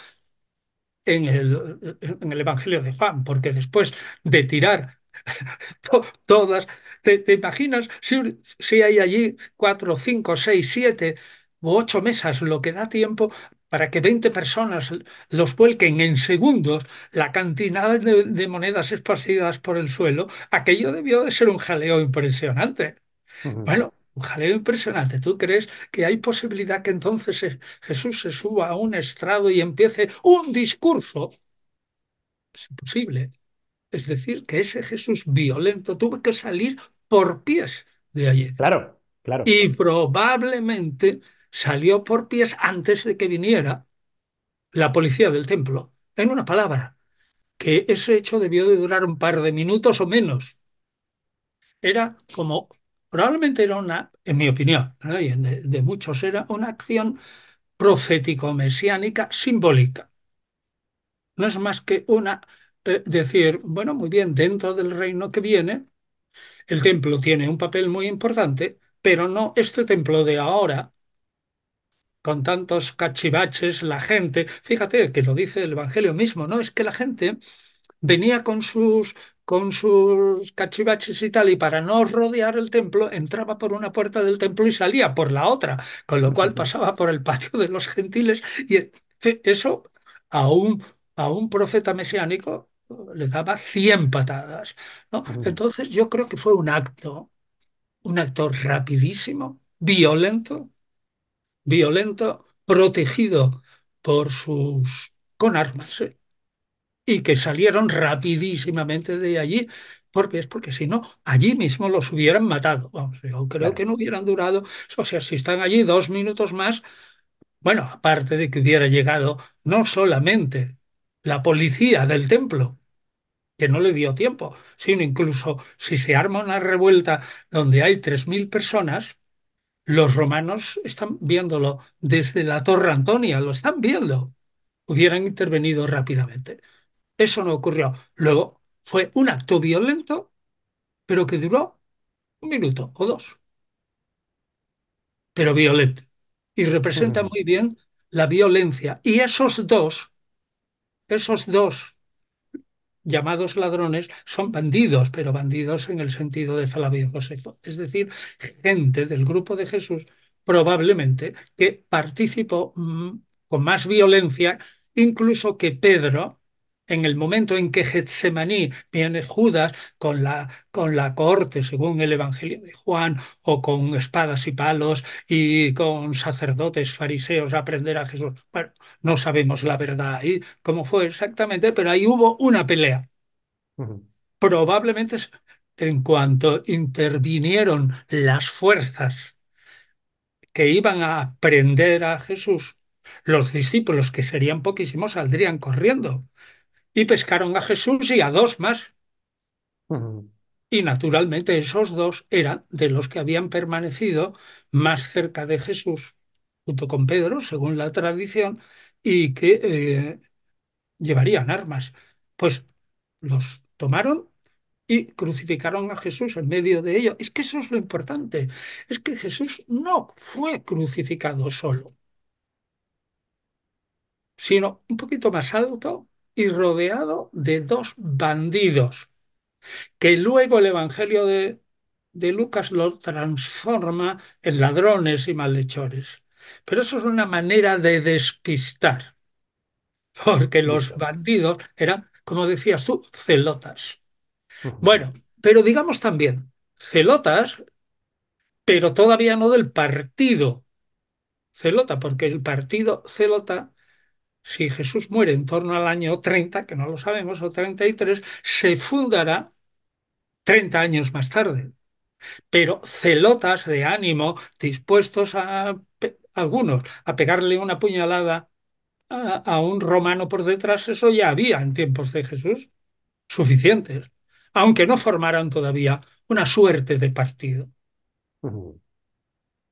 en el, en el Evangelio de Juan, porque después de tirar todas ¿Te, imaginas si, hay allí cuatro, cinco, seis, siete u ocho mesas, lo que da tiempo para que 20 personas los vuelquen en segundos la cantidad de, monedas esparcidas por el suelo, aquello debió de ser un jaleo impresionante. Bueno, un jaleo impresionante. ¿Tú crees que hay posibilidad que entonces Jesús se suba a un estrado y empiece un discurso? Es imposible. Es decir, que ese Jesús violento tuvo que salir por pies de allí Claro, claro. Y probablemente salió por pies antes de que viniera la policía del templo. En una palabra, que ese hecho debió de durar un par de minutos o menos. Era como, probablemente era una, en mi opinión, y de, muchos, era una acción profético-mesiánica simbólica. No es más que una, eh, decir, bueno, muy bien, dentro del reino que viene, el templo tiene un papel muy importante, pero no este templo de ahora, con tantos cachivaches, la gente, fíjate que lo dice el Evangelio mismo, ¿no? Es que la gente venía con sus con sus cachivaches y tal, y para no rodear el templo, entraba por una puerta del templo y salía por la otra, con lo cual pasaba por el patio de los gentiles, y e, eso a a un profeta mesiánico le daba 100 patadas. ¿no? Entonces yo creo que fue un acto, un acto rapidísimo, violento, violento, protegido por sus con armas ¿eh? y que salieron rapidísimamente de allí porque es porque si no allí mismo los hubieran matado. Vamos, yo creo que no hubieran durado, o sea, si están allí dos minutos más, bueno, aparte de que hubiera llegado no solamente la policía del templo, que no le dio tiempo, sino incluso si se arma una revuelta donde hay 3.000 personas, los romanos están viéndolo desde la Torre Antonia, lo están viendo, hubieran intervenido rápidamente. Eso no ocurrió. Luego fue un acto violento, pero que duró un minuto o dos, pero violento. Y representa muy bien la violencia. Y esos dos esos dos llamados ladrones son bandidos, pero bandidos en el sentido de Flavio Josefo, es decir, gente del grupo de Jesús probablemente que participó mm, con más violencia incluso que Pedro en el momento en que Getsemaní viene Judas con la, con la corte, según el Evangelio de Juan, o con espadas y palos y con sacerdotes fariseos a prender a Jesús. Bueno, no sabemos la verdad ahí, cómo fue exactamente, pero ahí hubo una pelea. Probablemente en cuanto intervinieron las fuerzas que iban a aprender a Jesús, los discípulos, que serían poquísimos, saldrían corriendo y pescaron a Jesús y a dos más. Y naturalmente esos dos eran de los que habían permanecido más cerca de Jesús, junto con Pedro, según la tradición, y que eh, llevarían armas. Pues los tomaron y crucificaron a Jesús en medio de ello. Es que eso es lo importante, es que Jesús no fue crucificado solo, sino un poquito más alto, y rodeado de dos bandidos, que luego el Evangelio de, de Lucas los transforma en ladrones y malhechores. Pero eso es una manera de despistar, porque los bandidos eran, como decías tú, celotas. Bueno, pero digamos también, celotas, pero todavía no del partido celota, porque el partido celota si Jesús muere en torno al año 30, que no lo sabemos, o 33, se fundará 30 años más tarde. Pero celotas de ánimo, dispuestos a algunos a pegarle una puñalada a, un romano por detrás, eso ya había en tiempos de Jesús, suficientes, aunque no formaran todavía una suerte de partido.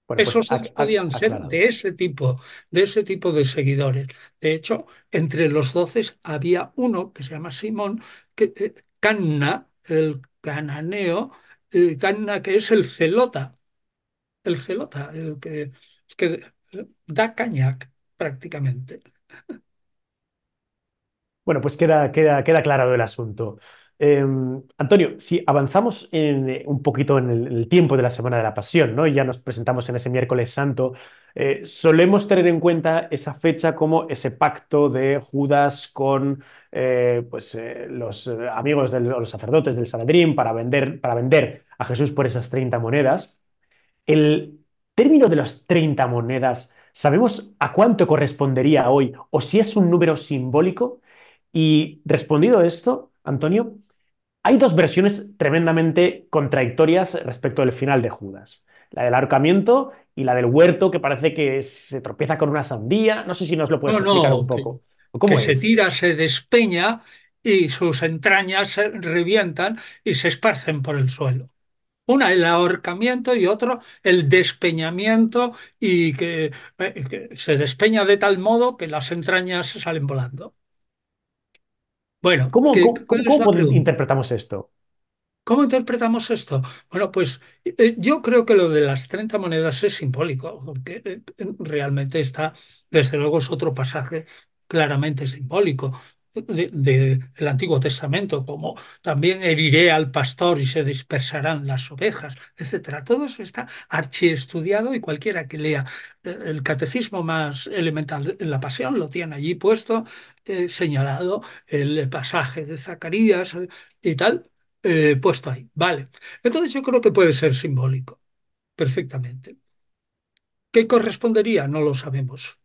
Pues Esos podían ser de ese tipo, de ese tipo de seguidores. De hecho, entre los doce había uno que se llama Simón, que, eh, Canna, el cananeo, eh, Canna que es el celota, el celota, el que, eh, da cañac prácticamente. Bueno, pues queda, queda, queda aclarado el asunto. Em, Antonio, si avanzamos eh, un poquito en el, tiempo de la Semana de la Pasión, ¿no? Ya nos presentamos en ese miércoles santo. Eh, solemos tener en cuenta esa fecha como ese pacto de Judas con eh, pues, los amigos de los sacerdotes del Sanedrín para vender, para vender a Jesús por esas 30 monedas. El término de las 30 monedas, ¿sabemos a cuánto correspondería hoy o si es un número simbólico? Y respondido esto, Antonio, hay dos versiones tremendamente contradictorias respecto del final de Judas. La del ahorcamiento y la del huerto, que parece que se tropieza con una sandía. No sé si nos lo puedes explicar un poco. Que, se tira, se despeña y sus entrañas se revientan y se esparcen por el suelo. Una el ahorcamiento y otro el despeñamiento y que eh, se despeña de tal modo que las entrañas salen volando. Bueno, ¿cómo, interpretamos esto? ¿Cómo interpretamos esto? Bueno, pues eh, yo creo que lo de las 30 monedas es simbólico, porque eh, realmente está, desde luego, es otro pasaje claramente simbólico de, del Antiguo Testamento, como también heriré al pastor y se dispersarán las ovejas, etcétera. Todo eso está archiestudiado y cualquiera que lea eh, el catecismo más elemental en la Pasión lo tiene allí puesto, eh, señalado el pasaje de Zacarías eh, y tal, puesto ahí. Vale. Entonces yo creo que puede ser simbólico, perfectamente. ¿Qué correspondería? No lo sabemos.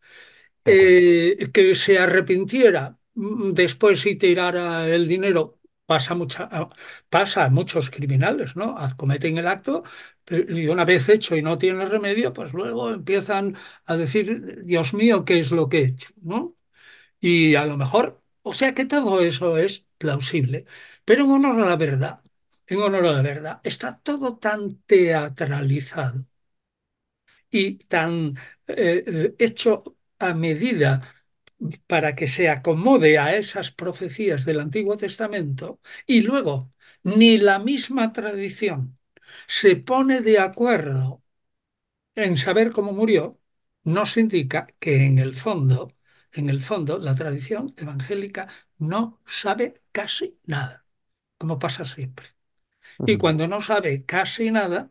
que se arrepintiera después si tirara el dinero pasa, ah, pasa a muchos criminales, ¿no? Ah, cometen el acto y una vez hecho y no tiene remedio, pues luego empiezan a decir, Dios mío, ¿qué es lo que he hecho? ¿no? Y a lo mejor, o sea que todo eso es plausible, pero en honor a la verdad, en honor a la verdad, está todo tan teatralizado y tan eh, eh, hecho a medida para que se acomode a esas profecías del Antiguo Testamento y luego ni la misma tradición se pone de acuerdo en saber cómo murió, nos indica que en el fondo, en el fondo, la tradición evangélica no sabe casi nada, como pasa siempre. Y cuando no sabe casi nada,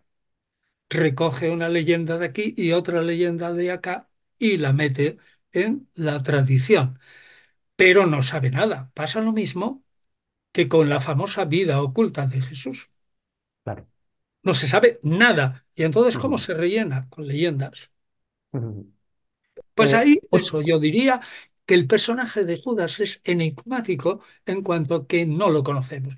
recoge una leyenda de aquí y otra leyenda de acá y la mete en la tradición, pero no sabe nada. Pasa lo mismo que con la famosa vida oculta de Jesús. Claro. No se sabe nada. ¿Y entonces cómo se rellena? Con leyendas. Pues eh, ahí, pues eso, yo diría que el personaje de Judas es enigmático en cuanto que no lo conocemos.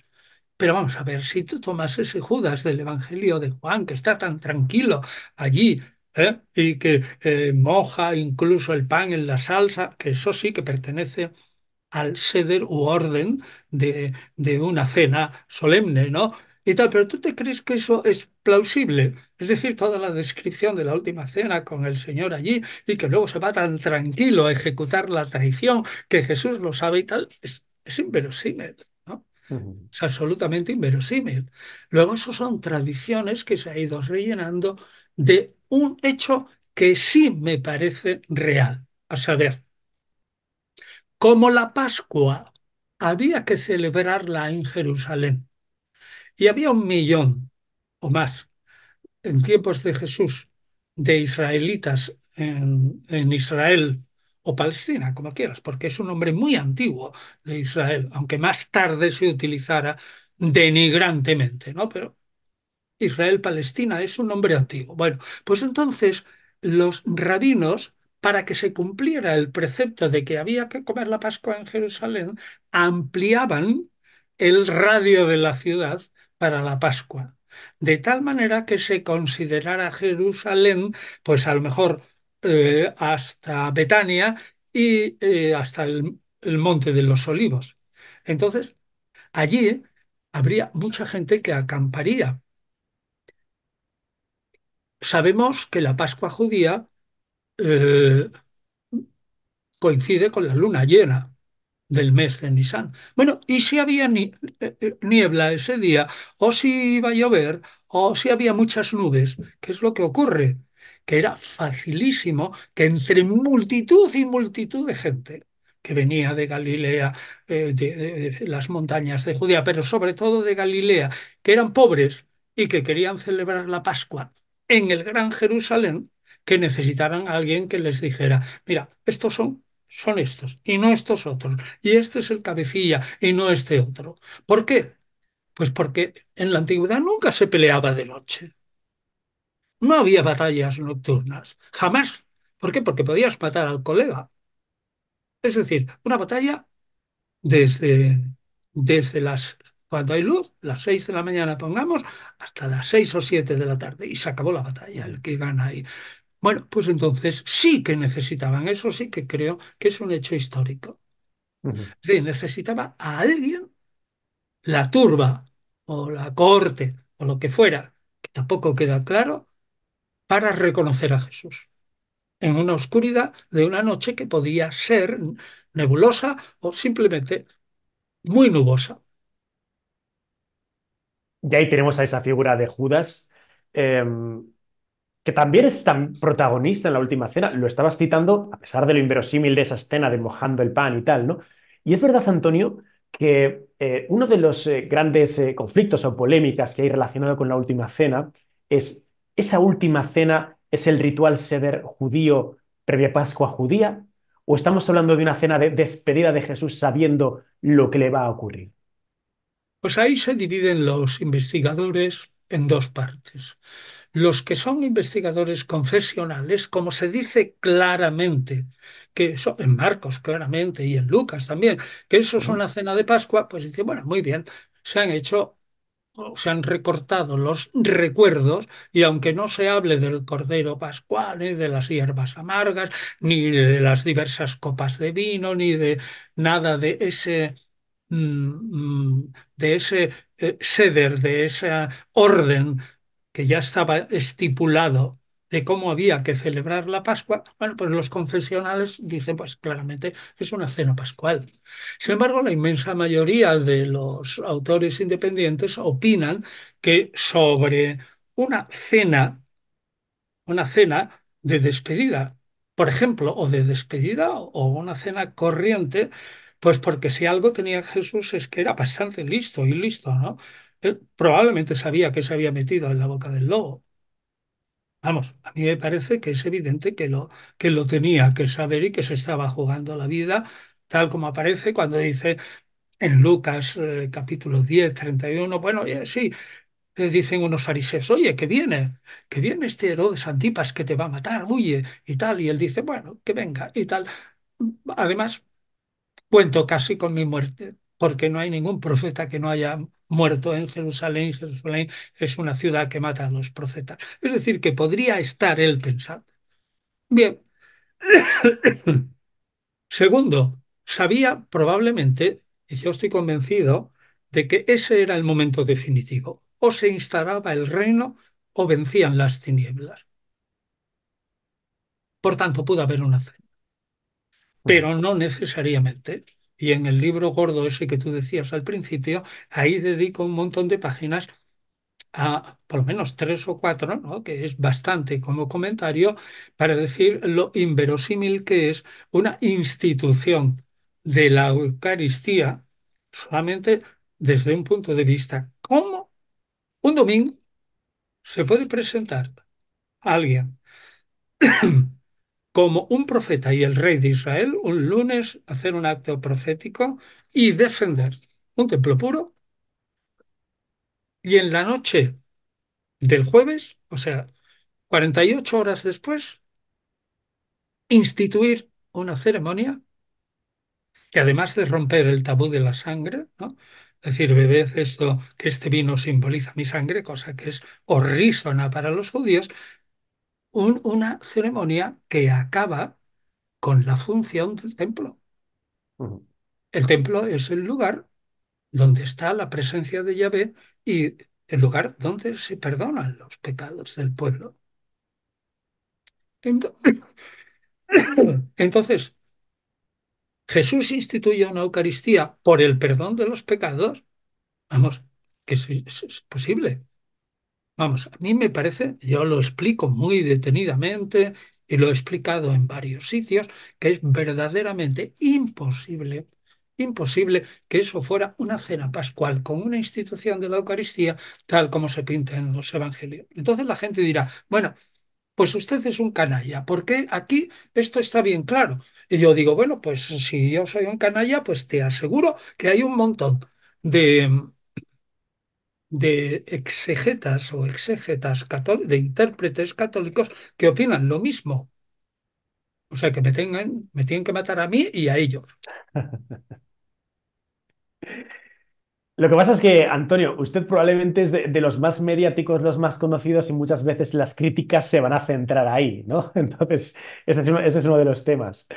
Pero vamos a ver, si tú tomas ese Judas del Evangelio de Juan, que está tan tranquilo allí ¿eh? y que eh, moja incluso el pan en la salsa, que eso sí que pertenece al seder u orden de, una cena solemne, ¿no? y tal, pero ¿tú te crees que eso es plausible? Es decir, toda la descripción de la última cena con el Señor allí y que luego se va tan tranquilo a ejecutar la traición, que Jesús lo sabe y tal, es, inverosímil. ¿no? Es absolutamente inverosímil. Luego, eso son tradiciones que se ha ido rellenando de un hecho que sí me parece real, a saber, como la Pascua había que celebrarla en Jerusalén y había un millón o más en tiempos de Jesús de israelitas en, en Israel o Palestina, como quieras, porque es un nombre muy antiguo de Israel, aunque más tarde se utilizara denigrantemente, ¿no? Pero Israel-Palestina, es un nombre antiguo. Bueno, pues entonces los rabinos, para que se cumpliera el precepto de que había que comer la Pascua en Jerusalén, ampliaban el radio de la ciudad para la Pascua, de tal manera que se considerara Jerusalén, pues a lo mejor eh, hasta Betania y eh, hasta el Monte de los Olivos. Entonces, allí habría mucha gente que acamparía Sabemos que la Pascua judía eh, coincide con la luna llena del mes de Nisan. Bueno, y si había eh, eh, niebla ese día, o si iba a llover, o si había muchas nubes, ¿qué es lo que ocurre? Que era facilísimo que entre multitud y multitud de gente que venía de Galilea, de, las montañas de Judea, pero sobre todo de Galilea, que eran pobres y que querían celebrar la Pascua, en el Gran Jerusalén que necesitaran a alguien que les dijera, mira, estos son son estos y no estos otros, y este es el cabecilla y no este otro. ¿Por qué? Pues porque en la antigüedad nunca se peleaba de noche. No había batallas nocturnas, jamás. ¿Por qué? Porque podías matar al colega. Es decir, una batalla desde, desde las cuando hay luz, las seis de la mañana pongamos hasta las seis o siete de la tarde y se acabó la batalla, el que gana ahí. Bueno, pues entonces sí que necesitaban, eso sí que creo que es un hecho histórico. necesitaba a alguien, la turba o la corte o lo que fuera, que tampoco queda claro, para reconocer a Jesús en una oscuridad de una noche que podía ser nebulosa o simplemente muy nubosa. Y ahí tenemos a esa figura de Judas, em, que también es tan protagonista en la última cena. Lo estabas citando, a pesar de lo inverosímil de esa escena de mojando el pan y tal, ¿no? Y es verdad, Antonio, que eh, uno de los eh, grandes eh, conflictos o polémicas que hay relacionado con la última cena es esa última cena es el ritual seder judío previa Pascua judía o estamos hablando de una cena de despedida de Jesús sabiendo lo que le va a ocurrir. Pues ahí se dividen los investigadores en dos partes. Los que son investigadores confesionales, como se dice claramente, que eso en Marcos claramente y en Lucas también, que eso es una cena de Pascua, pues dice, bueno, muy bien, se han hecho se han recortado los recuerdos y aunque no se hable del cordero pascual, ni de las hierbas amargas, ni de las diversas copas de vino, ni de nada de ese Mm, mm, de ese eh, seder, de ese orden que ya estaba estipulado de cómo había que celebrar la Pascua, bueno, pues los confesionales dicen, pues claramente es una cena pascual. Sin embargo, la inmensa mayoría de los autores independientes opinan que sobre una cena, una cena de despedida, por ejemplo, o de despedida o una cena corriente, pues porque si algo tenía Jesús es que era bastante listo y listo, ¿no? Él probablemente sabía que se había metido en la boca del lobo. Vamos, a mí me parece que es evidente que lo, que lo tenía que saber y que se estaba jugando la vida, tal como aparece cuando dice en Lucas eh, capítulo 10, 31, bueno, sí, dicen unos fariseos, oye, que viene, que viene este de Antipas que te va a matar, huye y tal. Y él dice, bueno, que venga y tal. Además, cuento casi con mi muerte, porque no hay ningún profeta que no haya muerto en Jerusalén. Jerusalén es una ciudad que mata a los profetas. Es decir, que podría estar él pensando. Bien. Segundo, sabía probablemente, y yo estoy convencido, de que ese era el momento definitivo. O se instalaba el reino o vencían las tinieblas. Por tanto, pudo haber una cena pero no necesariamente. Y en el libro gordo ese que tú decías al principio, ahí dedico un montón de páginas a por lo menos tres o cuatro, ¿no? que es bastante como comentario, para decir lo inverosímil que es una institución de la Eucaristía solamente desde un punto de vista. ¿Cómo un domingo se puede presentar a alguien como un profeta y el rey de Israel, un lunes hacer un acto profético y defender un templo puro. Y en la noche del jueves, o sea, 48 horas después, instituir una ceremonia que además de romper el tabú de la sangre, ¿no? Es decir, bebed esto, que este vino simboliza mi sangre, cosa que es horrísona para los judíos, una ceremonia que acaba con la función del templo. El templo es el lugar donde está la presencia de Yahvé y el lugar donde se perdonan los pecados del pueblo. Entonces, Jesús instituye una Eucaristía por el perdón de los pecados. Vamos, que es posible. Vamos, a mí me parece, yo lo explico muy detenidamente y lo he explicado en varios sitios, que es verdaderamente imposible, imposible que eso fuera una cena pascual con una institución de la Eucaristía tal como se pinta en los evangelios. Entonces la gente dirá, bueno, pues usted es un canalla, porque aquí esto está bien claro. Y yo digo, bueno, pues si yo soy un canalla, pues te aseguro que hay un montón de de exegetas o exégetas de intérpretes católicos que opinan lo mismo. O sea, que me, tengan, me tienen que matar a mí y a ellos. Lo que pasa es que, Antonio, usted probablemente es de, de, los más mediáticos, los más conocidos y muchas veces las críticas se van a centrar ahí, ¿no? Entonces, ese es uno de los temas.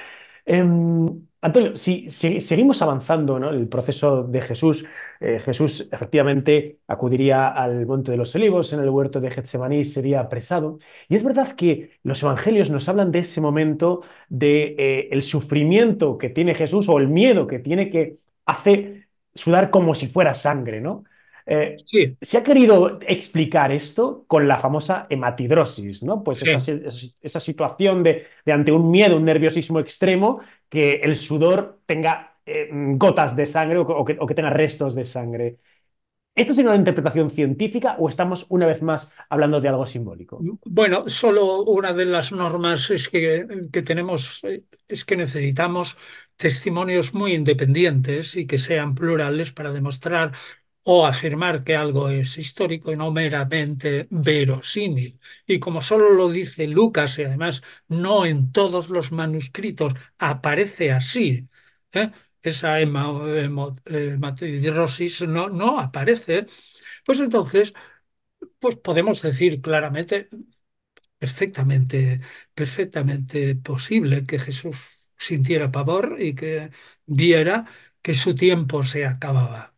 Em, Antonio, si, seguimos avanzando ¿no? el proceso de Jesús, eh, Jesús efectivamente acudiría al Monte de los Olivos, en el huerto de Getsemaní sería apresado. Y es verdad que los evangelios nos hablan de ese momento de eh, el sufrimiento que tiene Jesús o el miedo que tiene que hace sudar como si fuera sangre, ¿no? Eh, sí. Se ha querido explicar esto con la famosa hematidrosis, ¿no? Pues esa, situación de, ante un miedo, un nerviosismo extremo, que el sudor tenga eh, gotas de sangre o, que, tenga restos de sangre. ¿Esto es una interpretación científica o estamos una vez más hablando de algo simbólico? Bueno, solo una de las normas es que, tenemos es que necesitamos testimonios muy independientes y que sean plurales para demostrar o afirmar que algo es histórico y no meramente verosímil. Y como solo lo dice Lucas y además no en todos los manuscritos aparece así, ¿eh? esa hematidrosis no, no aparece, pues entonces pues podemos decir claramente, perfectamente, perfectamente posible que Jesús sintiera pavor y que viera que su tiempo se acababa.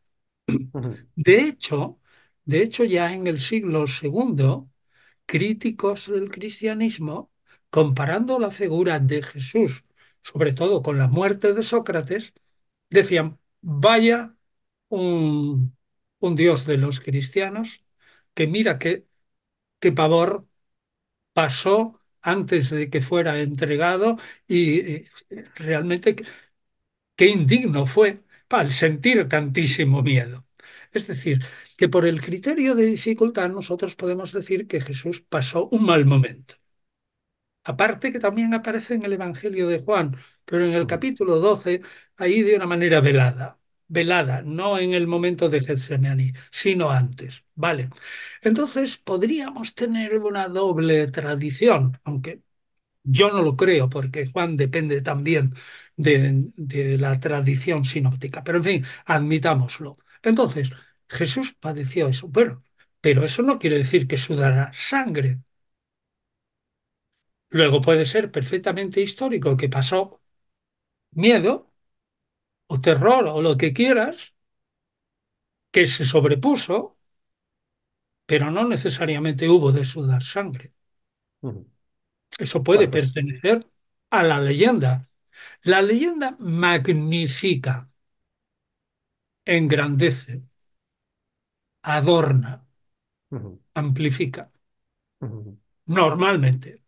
De hecho, de hecho ya en el siglo II, críticos del cristianismo, comparando la figura de Jesús, sobre todo con la muerte de Sócrates, decían, vaya un, dios de los cristianos, que mira qué pavor pasó antes de que fuera entregado y eh, realmente qué indigno fue al sentir tantísimo miedo. Es decir, que por el criterio de dificultad nosotros podemos decir que Jesús pasó un mal momento. Aparte que también aparece en el Evangelio de Juan, pero en el mm. capítulo 12, ahí de una manera velada. Velada, no en el momento de Getsemaní, sino antes. Vale. Entonces podríamos tener una doble tradición, aunque yo no lo creo, porque Juan depende también de, la tradición sinóptica. Pero en fin, admitámoslo. Entonces, Jesús padeció eso. Bueno, pero eso no quiere decir que sudara sangre. Luego puede ser perfectamente histórico que pasó miedo o terror o lo que quieras, que se sobrepuso, pero no necesariamente hubo de sudar sangre. Eso puede pertenecer a la leyenda. La leyenda magnifica, engrandece, adorna, amplifica, normalmente.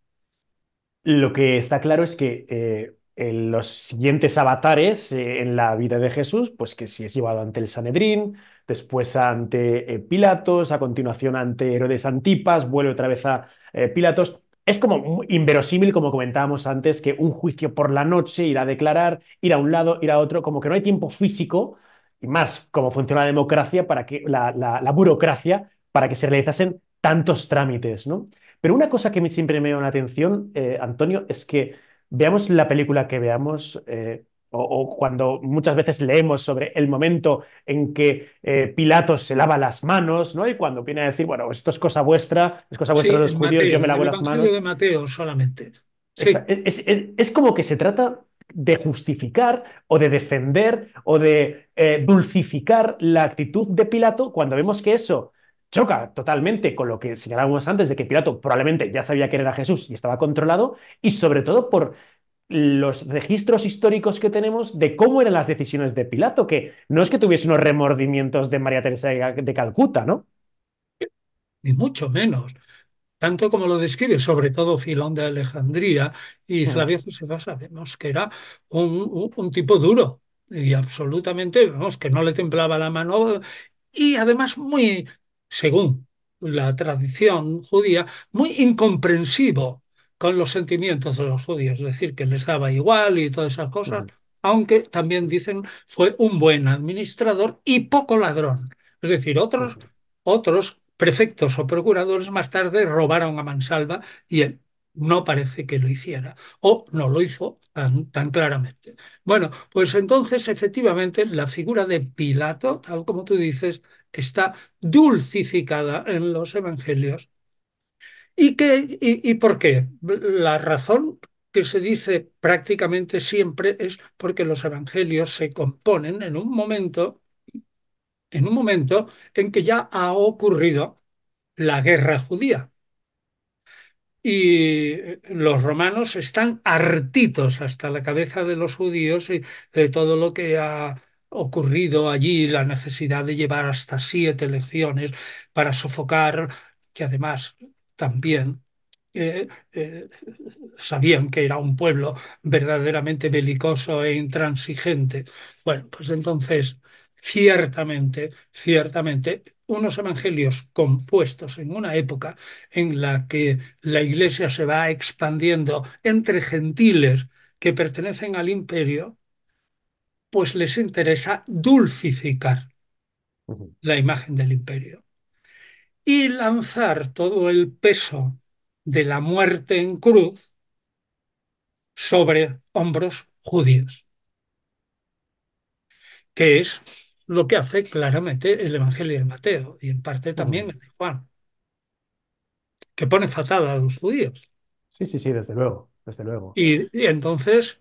Lo que está claro es que eh, en los siguientes avatares eh, en la vida de Jesús, pues que si es llevado ante el Sanedrín, después ante eh, Pilatos, a continuación ante Herodes Antipas, vuelve otra vez a Pilatos. Es como inverosímil, como comentábamos antes, que un juicio por la noche, ir a declarar, ir a un lado, ir a otro, como que no hay tiempo físico, y más como funciona la democracia, para que la, burocracia, para que se realizasen tantos trámites, ¿no? Pero una cosa que me siempre me llama la atención, eh, Antonio, es que veamos la película que veamos, eh, o, cuando muchas veces leemos sobre el momento en que eh, Pilato se lava las manos, ¿no? Y cuando viene a decir, bueno, esto es cosa vuestra, es cosa vuestra de los judíos, yo me lavo las manos. de Mateo solamente. Es, como que se trata de justificar o de defender o de eh, dulcificar la actitud de Pilato cuando vemos que eso choca totalmente con lo que señalábamos antes de que Pilato probablemente ya sabía que era Jesús y estaba controlado y sobre todo por los registros históricos que tenemos de cómo eran las decisiones de Pilato, que no es que tuviese unos remordimientos de María Teresa de Calcuta, ¿no? Ni mucho menos. Tanto como lo describe, sobre todo Filón de Alejandría y Flavio Josefa, sabemos que era un, un tipo duro y absolutamente, vamos, que no le templaba la mano y además muy, según la tradición judía, muy incomprensivo con los sentimientos de los judíos, es decir, que les daba igual y todas esas cosas, mm. aunque también dicen fue un buen administrador y poco ladrón. Es decir, otros, mm. otros prefectos o procuradores más tarde robaron a Mansalva y él no parece que lo hiciera o no lo hizo tan, claramente. Bueno, pues entonces efectivamente la figura de Pilato, tal como tú dices, está dulcificada en los evangelios ¿Y, qué, y, por qué? La razón que se dice prácticamente siempre es porque los evangelios se componen en un momento, en un momento en que ya ha ocurrido la guerra judía. Y los romanos están hartitos hasta la cabeza de los judíos y de todo lo que ha ocurrido allí, la necesidad de llevar hasta siete lecciones para sofocar, que además también eh, eh, sabían que era un pueblo verdaderamente belicoso e intransigente. Bueno, pues entonces, ciertamente, ciertamente, unos evangelios compuestos en una época en la que la iglesia se va expandiendo entre gentiles que pertenecen al imperio, pues les interesa dulcificar la imagen del imperio y lanzar todo el peso de la muerte en cruz sobre hombros judíos, que es lo que hace claramente el Evangelio de Mateo y en parte también mm. el de Juan, que pone fatal a los judíos. Sí, sí, sí, desde luego, desde luego. Y, y entonces,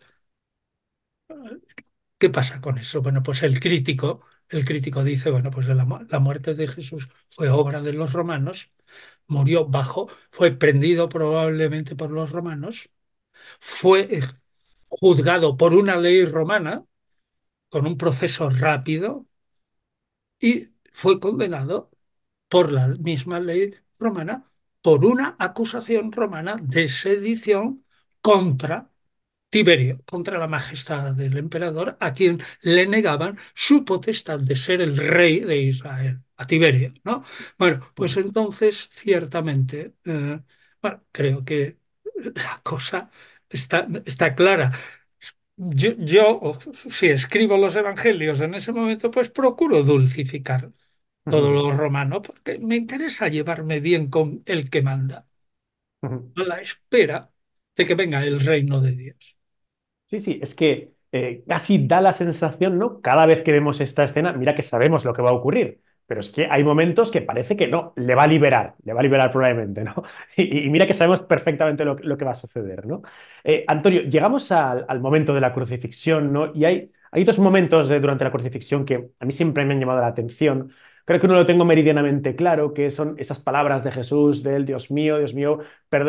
¿qué pasa con eso? Bueno, pues el crítico el crítico dice, bueno, pues la, muerte de Jesús fue obra de los romanos, murió bajo, fue prendido probablemente por los romanos, fue e-, juzgado por una ley romana con un proceso rápido y fue condenado por la misma ley romana por una acusación romana de sedición contra Tiberio contra la majestad del emperador, a quien le negaban su potestad de ser el rey de Israel, a Tiberio, ¿no? Bueno, pues entonces, ciertamente, eh, bueno, creo que la cosa está, está clara. yo, si escribo los evangelios en ese momento, pues procuro dulcificar todo lo romano, porque me interesa llevarme bien con el que manda, a la espera de que venga el reino de Dios. Sí, sí, es que eh, casi da la sensación, ¿no? Cada vez que vemos esta escena, mira que sabemos lo que va a ocurrir, pero es que hay momentos que parece que no, le va a liberar, le va a liberar probablemente, ¿no? Y, mira que sabemos perfectamente lo, que va a suceder, ¿no? Eh, Antonio, llegamos al, momento de la crucifixión, ¿no? Y hay, dos momentos durante la crucifixión que a mí siempre me han llamado la atención. Creo que uno lo tengo meridianamente claro, que son esas palabras de Jesús, del Dios mío, Dios mío,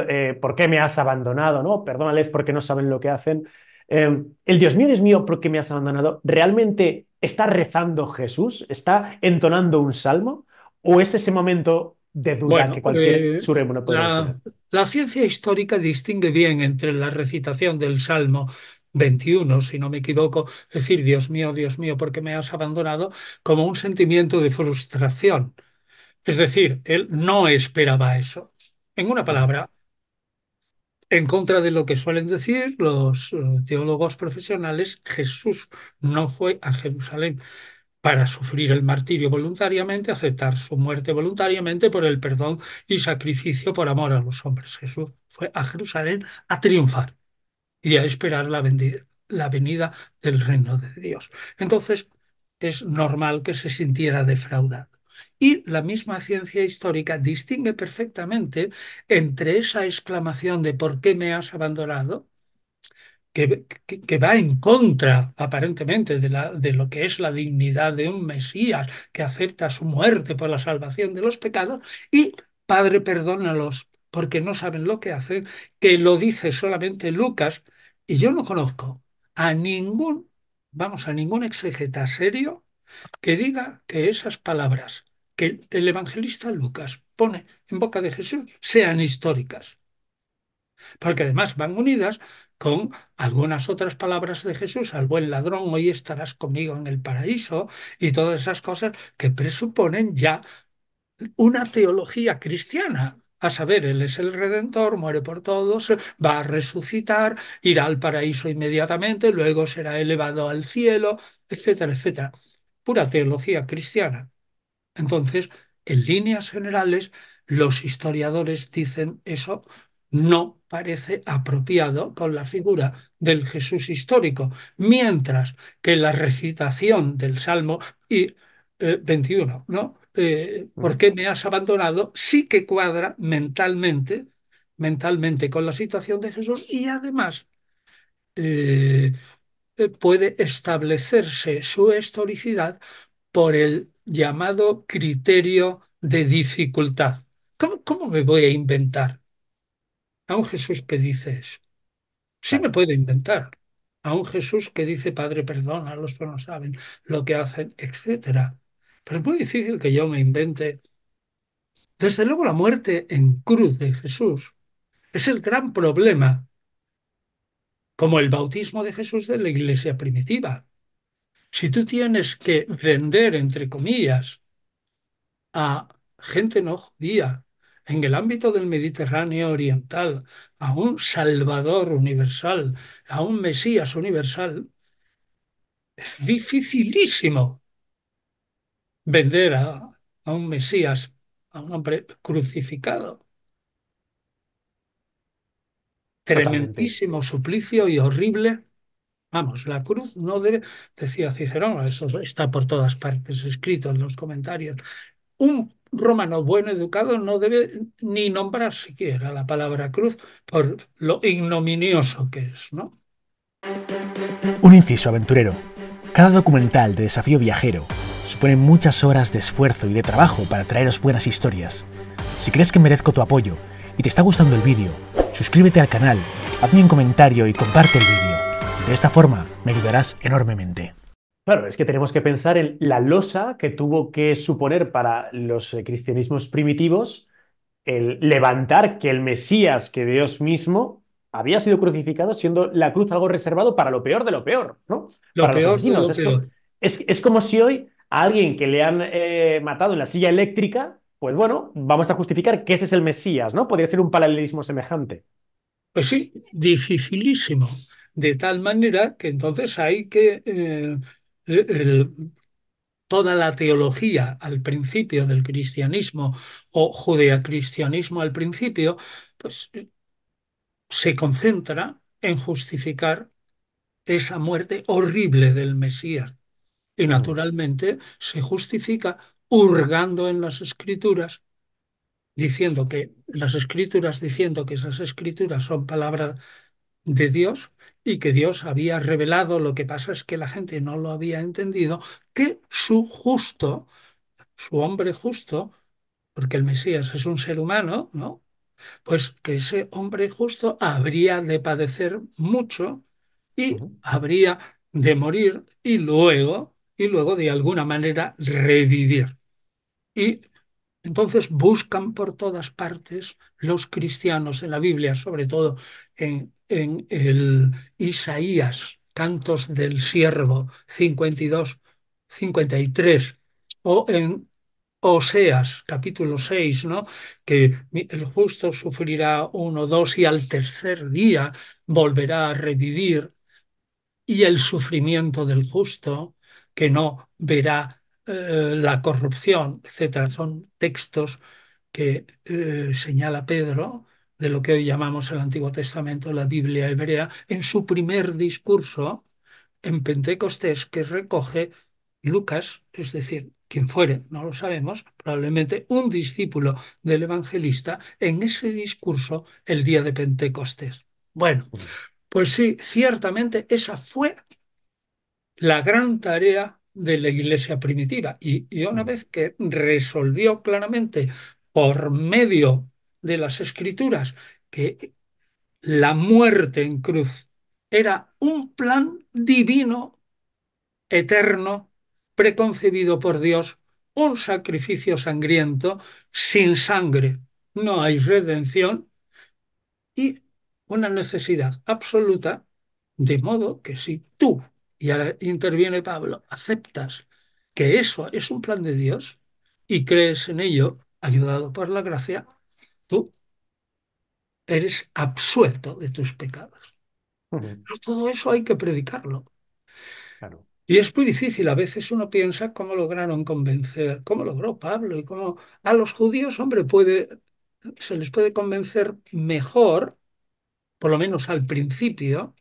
eh, ¿por qué me has abandonado? ¿no? Perdónales porque no saben lo que hacen. Em, el Dios mío, Dios mío, ¿por qué me has abandonado? ¿Realmente está rezando Jesús? ¿Está entonando un salmo? ¿O es ese momento de duda que cualquier eh, puede la, la ciencia histórica distingue bien entre la recitación del salmo 21, si no me equivoco, decir, Dios mío, Dios mío, ¿por qué me has abandonado? como un sentimiento de frustración. Es decir, él no esperaba eso. En una palabra, en contra de lo que suelen decir los teólogos profesionales, Jesús no fue a Jerusalén para sufrir el martirio voluntariamente, aceptar su muerte voluntariamente por el perdón y sacrificio por amor a los hombres. Jesús fue a Jerusalén a triunfar y a esperar la, venida del reino de Dios. Entonces, es normal que se sintiera defraudado. Y la misma ciencia histórica distingue perfectamente entre esa exclamación de ¿por qué me has abandonado? Que, va en contra, aparentemente, de, de lo que es la dignidad de un Mesías que acepta su muerte por la salvación de los pecados, y Padre, perdónalos, porque no saben lo que hacen, que lo dice solamente Lucas, y yo no conozco a ningún, vamos, a ningún exegeta serio que diga que esas palabras que el evangelista Lucas pone en boca de Jesús sean históricas. Porque además van unidas con algunas otras palabras de Jesús, al buen ladrón, hoy estarás conmigo en el paraíso, y todas esas cosas que presuponen ya una teología cristiana. A saber, Él es el Redentor, muere por todos, va a resucitar, irá al paraíso inmediatamente, luego será elevado al cielo, etcétera, etcétera. Pura teología cristiana. Entonces, en líneas generales, los historiadores dicen eso no parece apropiado con la figura del Jesús histórico, mientras que la recitación del Salmo y, 21, eh, ¿no? Eh, ¿Por qué me has abandonado? Sí que cuadra mentalmente, mentalmente con la situación de Jesús y además eh, puede establecerse su historicidad por el llamado criterio de dificultad. ¿Cómo, me voy a inventar? a un Jesús que dice eso. Sí me puedo inventar. a un Jesús que dice, Padre, perdona a los que no saben lo que hacen, etc. Pero es muy difícil que yo me invente. Desde luego la muerte en cruz de Jesús es el gran problema, como el bautismo de Jesús de la iglesia primitiva. Si tú tienes que vender, entre comillas, a gente no judía en el ámbito del Mediterráneo Oriental, a un Salvador universal, a un Mesías universal, es dificilísimo vender a, un Mesías, a un hombre crucificado. Tremendísimo suplicio y horrible Vamos, la cruz no debe, decía Cicerón, eso está por todas partes escrito en los comentarios. Un romano bueno educado no debe ni nombrar siquiera la palabra cruz por lo ignominioso que es, ¿no? Un inciso aventurero. Cada documental de desafío viajero supone muchas horas de esfuerzo y de trabajo para traeros buenas historias. Si crees que merezco tu apoyo y te está gustando el vídeo, suscríbete al canal, hazme un comentario y comparte el vídeo. De esta forma me ayudarás enormemente. Claro, es que tenemos que pensar en la losa que tuvo que suponer para los eh, cristianismos primitivos el levantar que el Mesías, que Dios mismo, había sido crucificado, siendo la cruz algo reservado para lo peor de lo peor, ¿no? Lo peor es, Como, es, como si hoy a alguien que le han eh, matado en la silla eléctrica, pues bueno, vamos a justificar que ese es el Mesías, ¿no? Podría ser un paralelismo semejante. Pues sí, dificilísimo de tal manera que entonces hay que eh, toda la teología al principio del cristianismo o judeacristianismo al principio, pues se concentra en justificar esa muerte horrible del Mesías. Y mm. naturalmente se justifica hurgando en las escrituras, diciendo que las escrituras, diciendo que esas escrituras son palabras de Dios y que Dios había revelado, lo que pasa es que la gente no lo había entendido, que su justo, su hombre justo, porque el Mesías es un ser humano, ¿no? Pues que ese hombre justo habría de padecer mucho y habría de morir y luego, y luego de alguna manera revivir. Y entonces buscan por todas partes los cristianos en la Biblia, sobre todo en en el Isaías, Cantos del Siervo 52, 53, o en Oseas, capítulo 6, ¿no? que el justo sufrirá uno, dos y al tercer día volverá a revivir, y el sufrimiento del justo, que no verá eh, la corrupción, etc. Son textos que eh, señala Pedro de lo que hoy llamamos el Antiguo Testamento, la Biblia hebrea, en su primer discurso en Pentecostés que recoge Lucas, es decir, quien fuere, no lo sabemos, probablemente un discípulo del evangelista, en ese discurso el día de Pentecostés. Bueno, pues sí, ciertamente esa fue la gran tarea de la iglesia primitiva. Y, y una vez que resolvió claramente por medio de las Escrituras, que la muerte en cruz era un plan divino, eterno, preconcebido por Dios, un sacrificio sangriento, sin sangre. No hay redención y una necesidad absoluta, de modo que si tú, y ahora interviene Pablo, aceptas que eso es un plan de Dios y crees en ello, ayudado por la gracia, tú eres absuelto de tus pecados. todo eso hay que predicarlo. Y es muy difícil, a veces uno piensa cómo lograron convencer, cómo logró Pablo y cómo a los judíos, hombre, puede, se les puede convencer mejor, por lo menos al principio,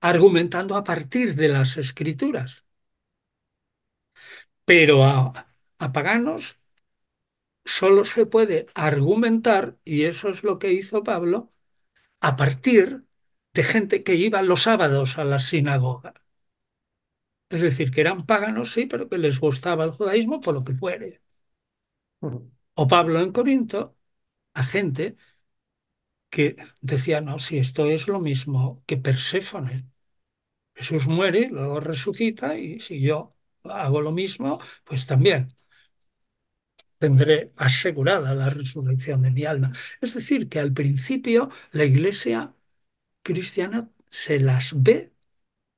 argumentando a partir de las escrituras. Pero a paganos solo se puede argumentar, y eso es lo que hizo Pablo, a partir de gente que iba los sábados a la sinagoga. Es decir, que eran paganos, sí, pero que les gustaba el judaísmo por lo que fuere. O Pablo en Corinto, a gente que decía, no, si esto es lo mismo que Perséfone. Jesús muere, luego resucita y si yo hago lo mismo, pues también tendré asegurada la resurrección de mi alma. Es decir, que al principio la iglesia cristiana se las ve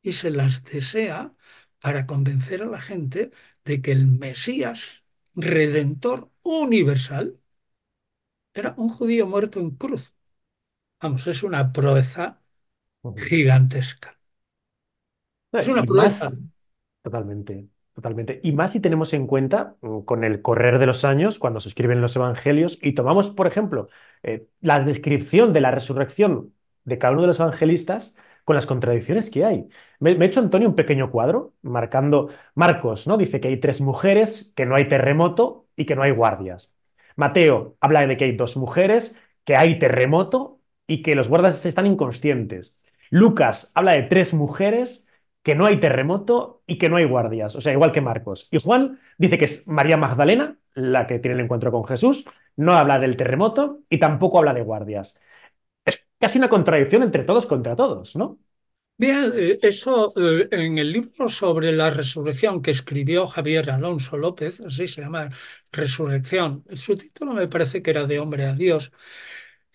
y se las desea para convencer a la gente de que el Mesías, redentor universal, era un judío muerto en cruz. Vamos, es una proeza gigantesca. es una proeza. totalmente. Totalmente. Y más si tenemos en cuenta mm, con el correr de los años, cuando se escriben los evangelios, y tomamos, por ejemplo, eh, la descripción de la resurrección de cada uno de los evangelistas con las contradicciones que hay. Me, he hecho, Antonio, un pequeño cuadro marcando Marcos, ¿no? Dice que hay tres mujeres, que no hay terremoto y que no hay guardias. Mateo habla de que hay dos mujeres, que hay terremoto y que los guardias están inconscientes. Lucas habla de tres mujeres que no hay terremoto y que no hay guardias, o sea, igual que Marcos. Y Juan dice que es María Magdalena la que tiene el encuentro con Jesús, no habla del terremoto y tampoco habla de guardias. Es casi una contradicción entre todos contra todos, ¿no? Bien, eh, eso eh, en el libro sobre la resurrección que escribió Javier Alonso López, así se llama, Resurrección, su título me parece que era de hombre a Dios.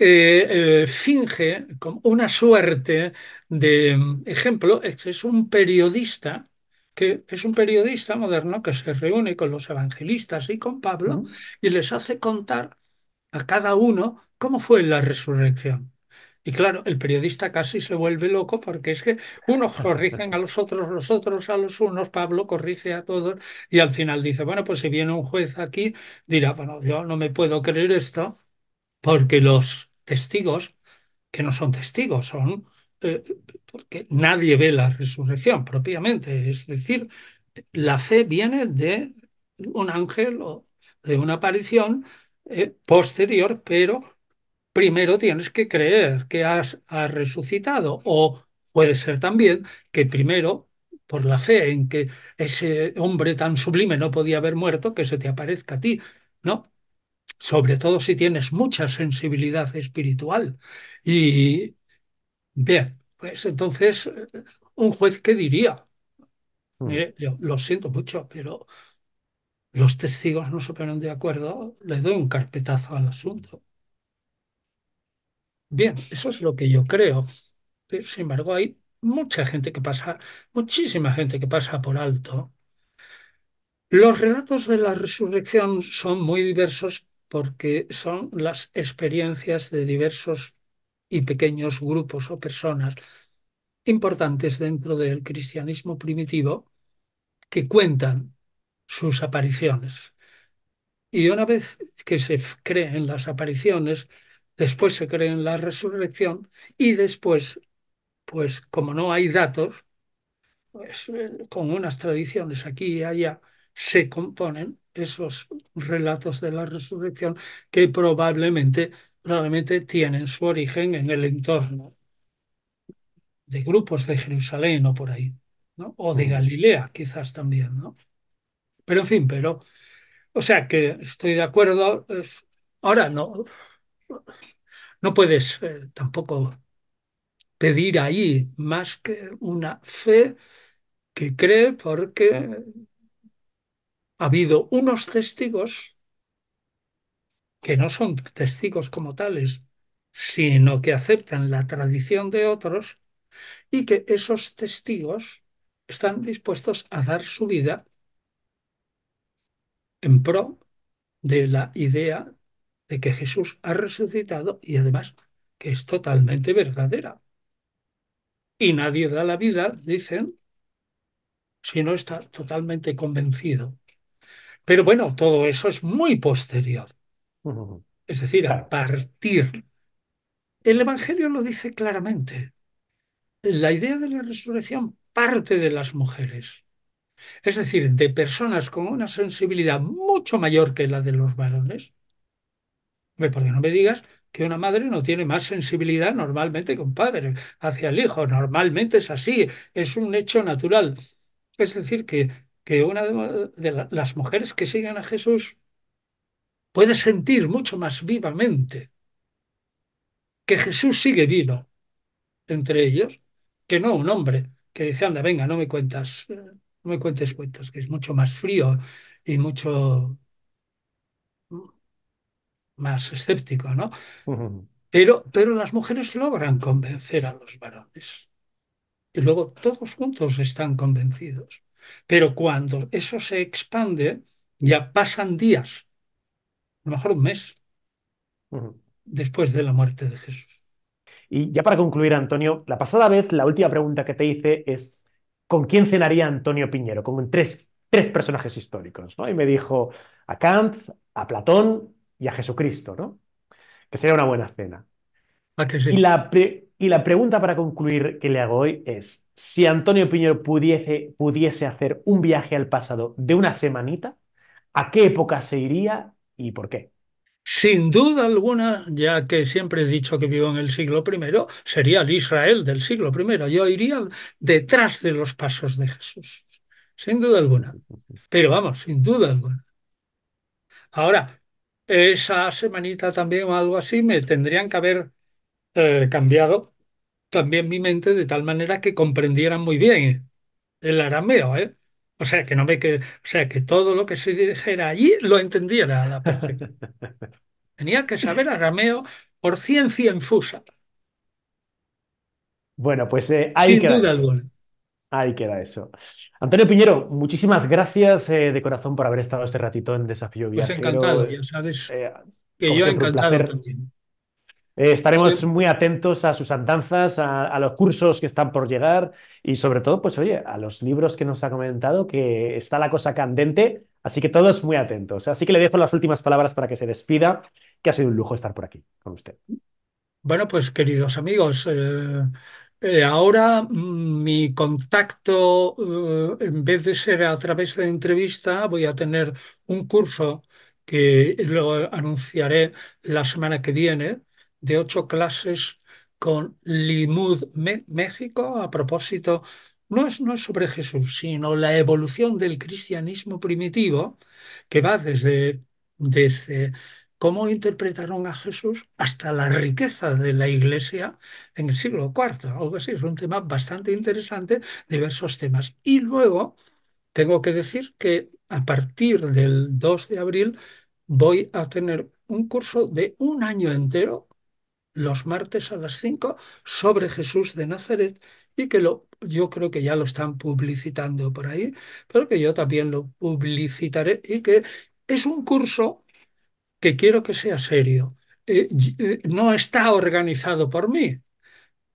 Eh, eh, finge una suerte de ejemplo, es, es un periodista que es un periodista moderno que se reúne con los evangelistas y con Pablo y les hace contar a cada uno cómo fue la resurrección. Y claro, el periodista casi se vuelve loco porque es que unos corrigen a los otros, los otros a los unos, Pablo corrige a todos y al final dice, bueno, pues si viene un juez aquí, dirá, bueno, yo no me puedo creer esto porque los testigos que no son testigos, son eh, porque nadie ve la resurrección propiamente. Es decir, la fe viene de un ángel o de una aparición eh, posterior, pero primero tienes que creer que has, has resucitado o Puede ser también que primero, por la fe en que ese hombre tan sublime no podía haber muerto, que se te aparezca a ti. No, sobre todo si tienes mucha sensibilidad espiritual. Y bien, pues entonces, ¿un juez qué diría? Hmm. Mire, yo lo siento mucho, pero los testigos no se ponen de acuerdo, le doy un carpetazo al asunto. Bien, eso es lo que yo creo. Pero, sin embargo, hay mucha gente que pasa, muchísima gente que pasa por alto. Los relatos de la resurrección son muy diversos, porque son las experiencias de diversos y pequeños grupos o personas importantes dentro del cristianismo primitivo que cuentan sus apariciones. Y una vez que se creen las apariciones, después se cree en la resurrección y después, pues como no hay datos, pues, eh, con unas tradiciones aquí y allá, se componen esos relatos de la resurrección que probablemente, probablemente tienen su origen en el entorno de grupos de Jerusalén o por ahí, ¿no? o de mm. Galilea quizás también. ¿no? Pero en fin, pero, o sea que estoy de acuerdo, ahora no, no puedes eh, tampoco pedir ahí más que una fe que cree porque ha habido unos testigos que no son testigos como tales, sino que aceptan la tradición de otros y que esos testigos están dispuestos a dar su vida en pro de la idea de que Jesús ha resucitado y además que es totalmente verdadera. Y nadie da la vida, dicen, si no está totalmente convencido pero bueno, todo eso es muy posterior. Es decir, a partir. El Evangelio lo dice claramente. La idea de la resurrección parte de las mujeres. Es decir, de personas con una sensibilidad mucho mayor que la de los varones. Porque no me digas que una madre no tiene más sensibilidad normalmente que un padre hacia el hijo. Normalmente es así, es un hecho natural. Es decir, que que una de las mujeres que siguen a Jesús puede sentir mucho más vivamente que Jesús sigue vivo entre ellos, que no un hombre que dice, anda, venga, no me cuentas, eh, no me cuentes cuentos, que es mucho más frío y mucho más escéptico, ¿no? pero, pero las mujeres logran convencer a los varones. Y luego todos juntos están convencidos. Pero cuando eso se expande, ya pasan días, a lo mejor un mes, después de la muerte de Jesús. Y ya para concluir, Antonio, la pasada vez, la última pregunta que te hice es, ¿con quién cenaría Antonio Piñero? Con tres, tres personajes históricos, ¿no? Y me dijo a Kant, a Platón y a Jesucristo, ¿no? Que sería una buena cena. ¿A que y la pregunta para concluir que le hago hoy es, si Antonio Piñero pudiese, pudiese hacer un viaje al pasado de una semanita, ¿a qué época se iría y por qué? Sin duda alguna, ya que siempre he dicho que vivo en el siglo I, sería el Israel del siglo I. Yo iría detrás de los pasos de Jesús, sin duda alguna. Pero vamos, sin duda alguna. Ahora, esa semanita también o algo así me tendrían que haber eh, cambiado también mi mente de tal manera que comprendiera muy bien el arameo, ¿eh? O sea, que no me que, o sea, que todo lo que se dijera allí lo entendiera la perfección. Tenía que saber arameo por ciencia infusa. Bueno, pues eh, ahí queda eso. Antonio Piñero, muchísimas gracias eh, de corazón por haber estado este ratito en Desafío pues Viajero. Pues encantado, ya sabes. Eh, que yo encantado también. Eh, estaremos muy atentos a sus andanzas, a, los cursos que están por llegar y sobre todo, pues oye, a los libros que nos ha comentado, que está la cosa candente, así que todos muy atentos. Así que le dejo las últimas palabras para que se despida, que ha sido un lujo estar por aquí con usted. Bueno, pues queridos amigos, eh, eh, ahora mm, mi contacto, en vez de ser a través de entrevista, voy a tener un curso que luego anunciaré la semana que viene de ocho clases con Limud México a propósito, no es, no es sobre Jesús, sino la evolución del cristianismo primitivo que va desde, desde cómo interpretaron a Jesús hasta la riqueza de la iglesia en el siglo IV. Algo así, es un tema bastante interesante, diversos temas. Y luego, tengo que decir que a partir del 2 de abril voy a tener un curso de un año entero los martes a las 5 sobre Jesús de Nazaret y que lo, yo creo que ya lo están publicitando por ahí, pero que yo también lo publicitaré y que es un curso que quiero que sea serio. Eh, eh, no está organizado por mí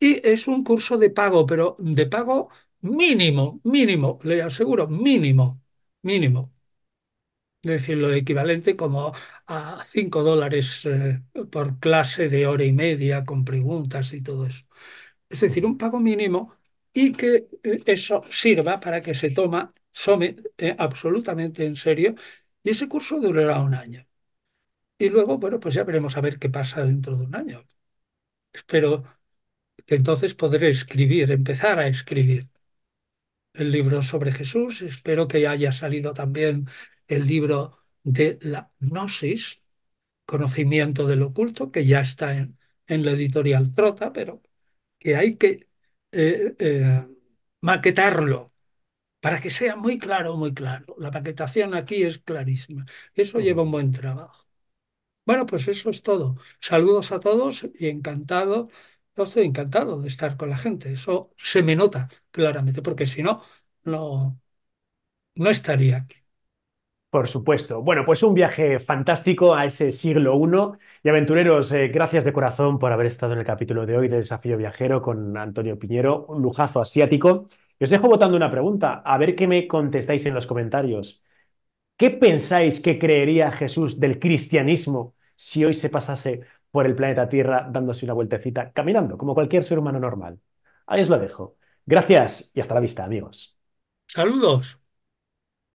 y es un curso de pago, pero de pago mínimo, mínimo, le aseguro, mínimo, mínimo. Es decir, lo equivalente como a 5 dólares eh, por clase de hora y media con preguntas y todo eso. Es decir, un pago mínimo y que eh, eso sirva para que se toma, eh, absolutamente en serio y ese curso durará un año. Y luego, bueno, pues ya veremos a ver qué pasa dentro de un año. Espero que entonces podré escribir, empezar a escribir el libro sobre Jesús. Espero que haya salido también el libro de la Gnosis, Conocimiento del Oculto, que ya está en, en la editorial Trota, pero que hay que eh, eh, maquetarlo para que sea muy claro, muy claro. La maquetación aquí es clarísima. Eso mm. lleva un buen trabajo. Bueno, pues eso es todo. Saludos a todos y encantado, yo estoy encantado de estar con la gente. Eso se me nota claramente, porque si no, no, no estaría aquí. Por supuesto. Bueno, pues un viaje fantástico a ese siglo I. Y aventureros, eh, gracias de corazón por haber estado en el capítulo de hoy de Desafío Viajero con Antonio Piñero, un lujazo asiático. Y os dejo votando una pregunta, a ver qué me contestáis en los comentarios. ¿Qué pensáis que creería Jesús del cristianismo si hoy se pasase por el planeta Tierra dándose una vueltecita, caminando, como cualquier ser humano normal? Ahí os lo dejo. Gracias y hasta la vista, amigos. Saludos.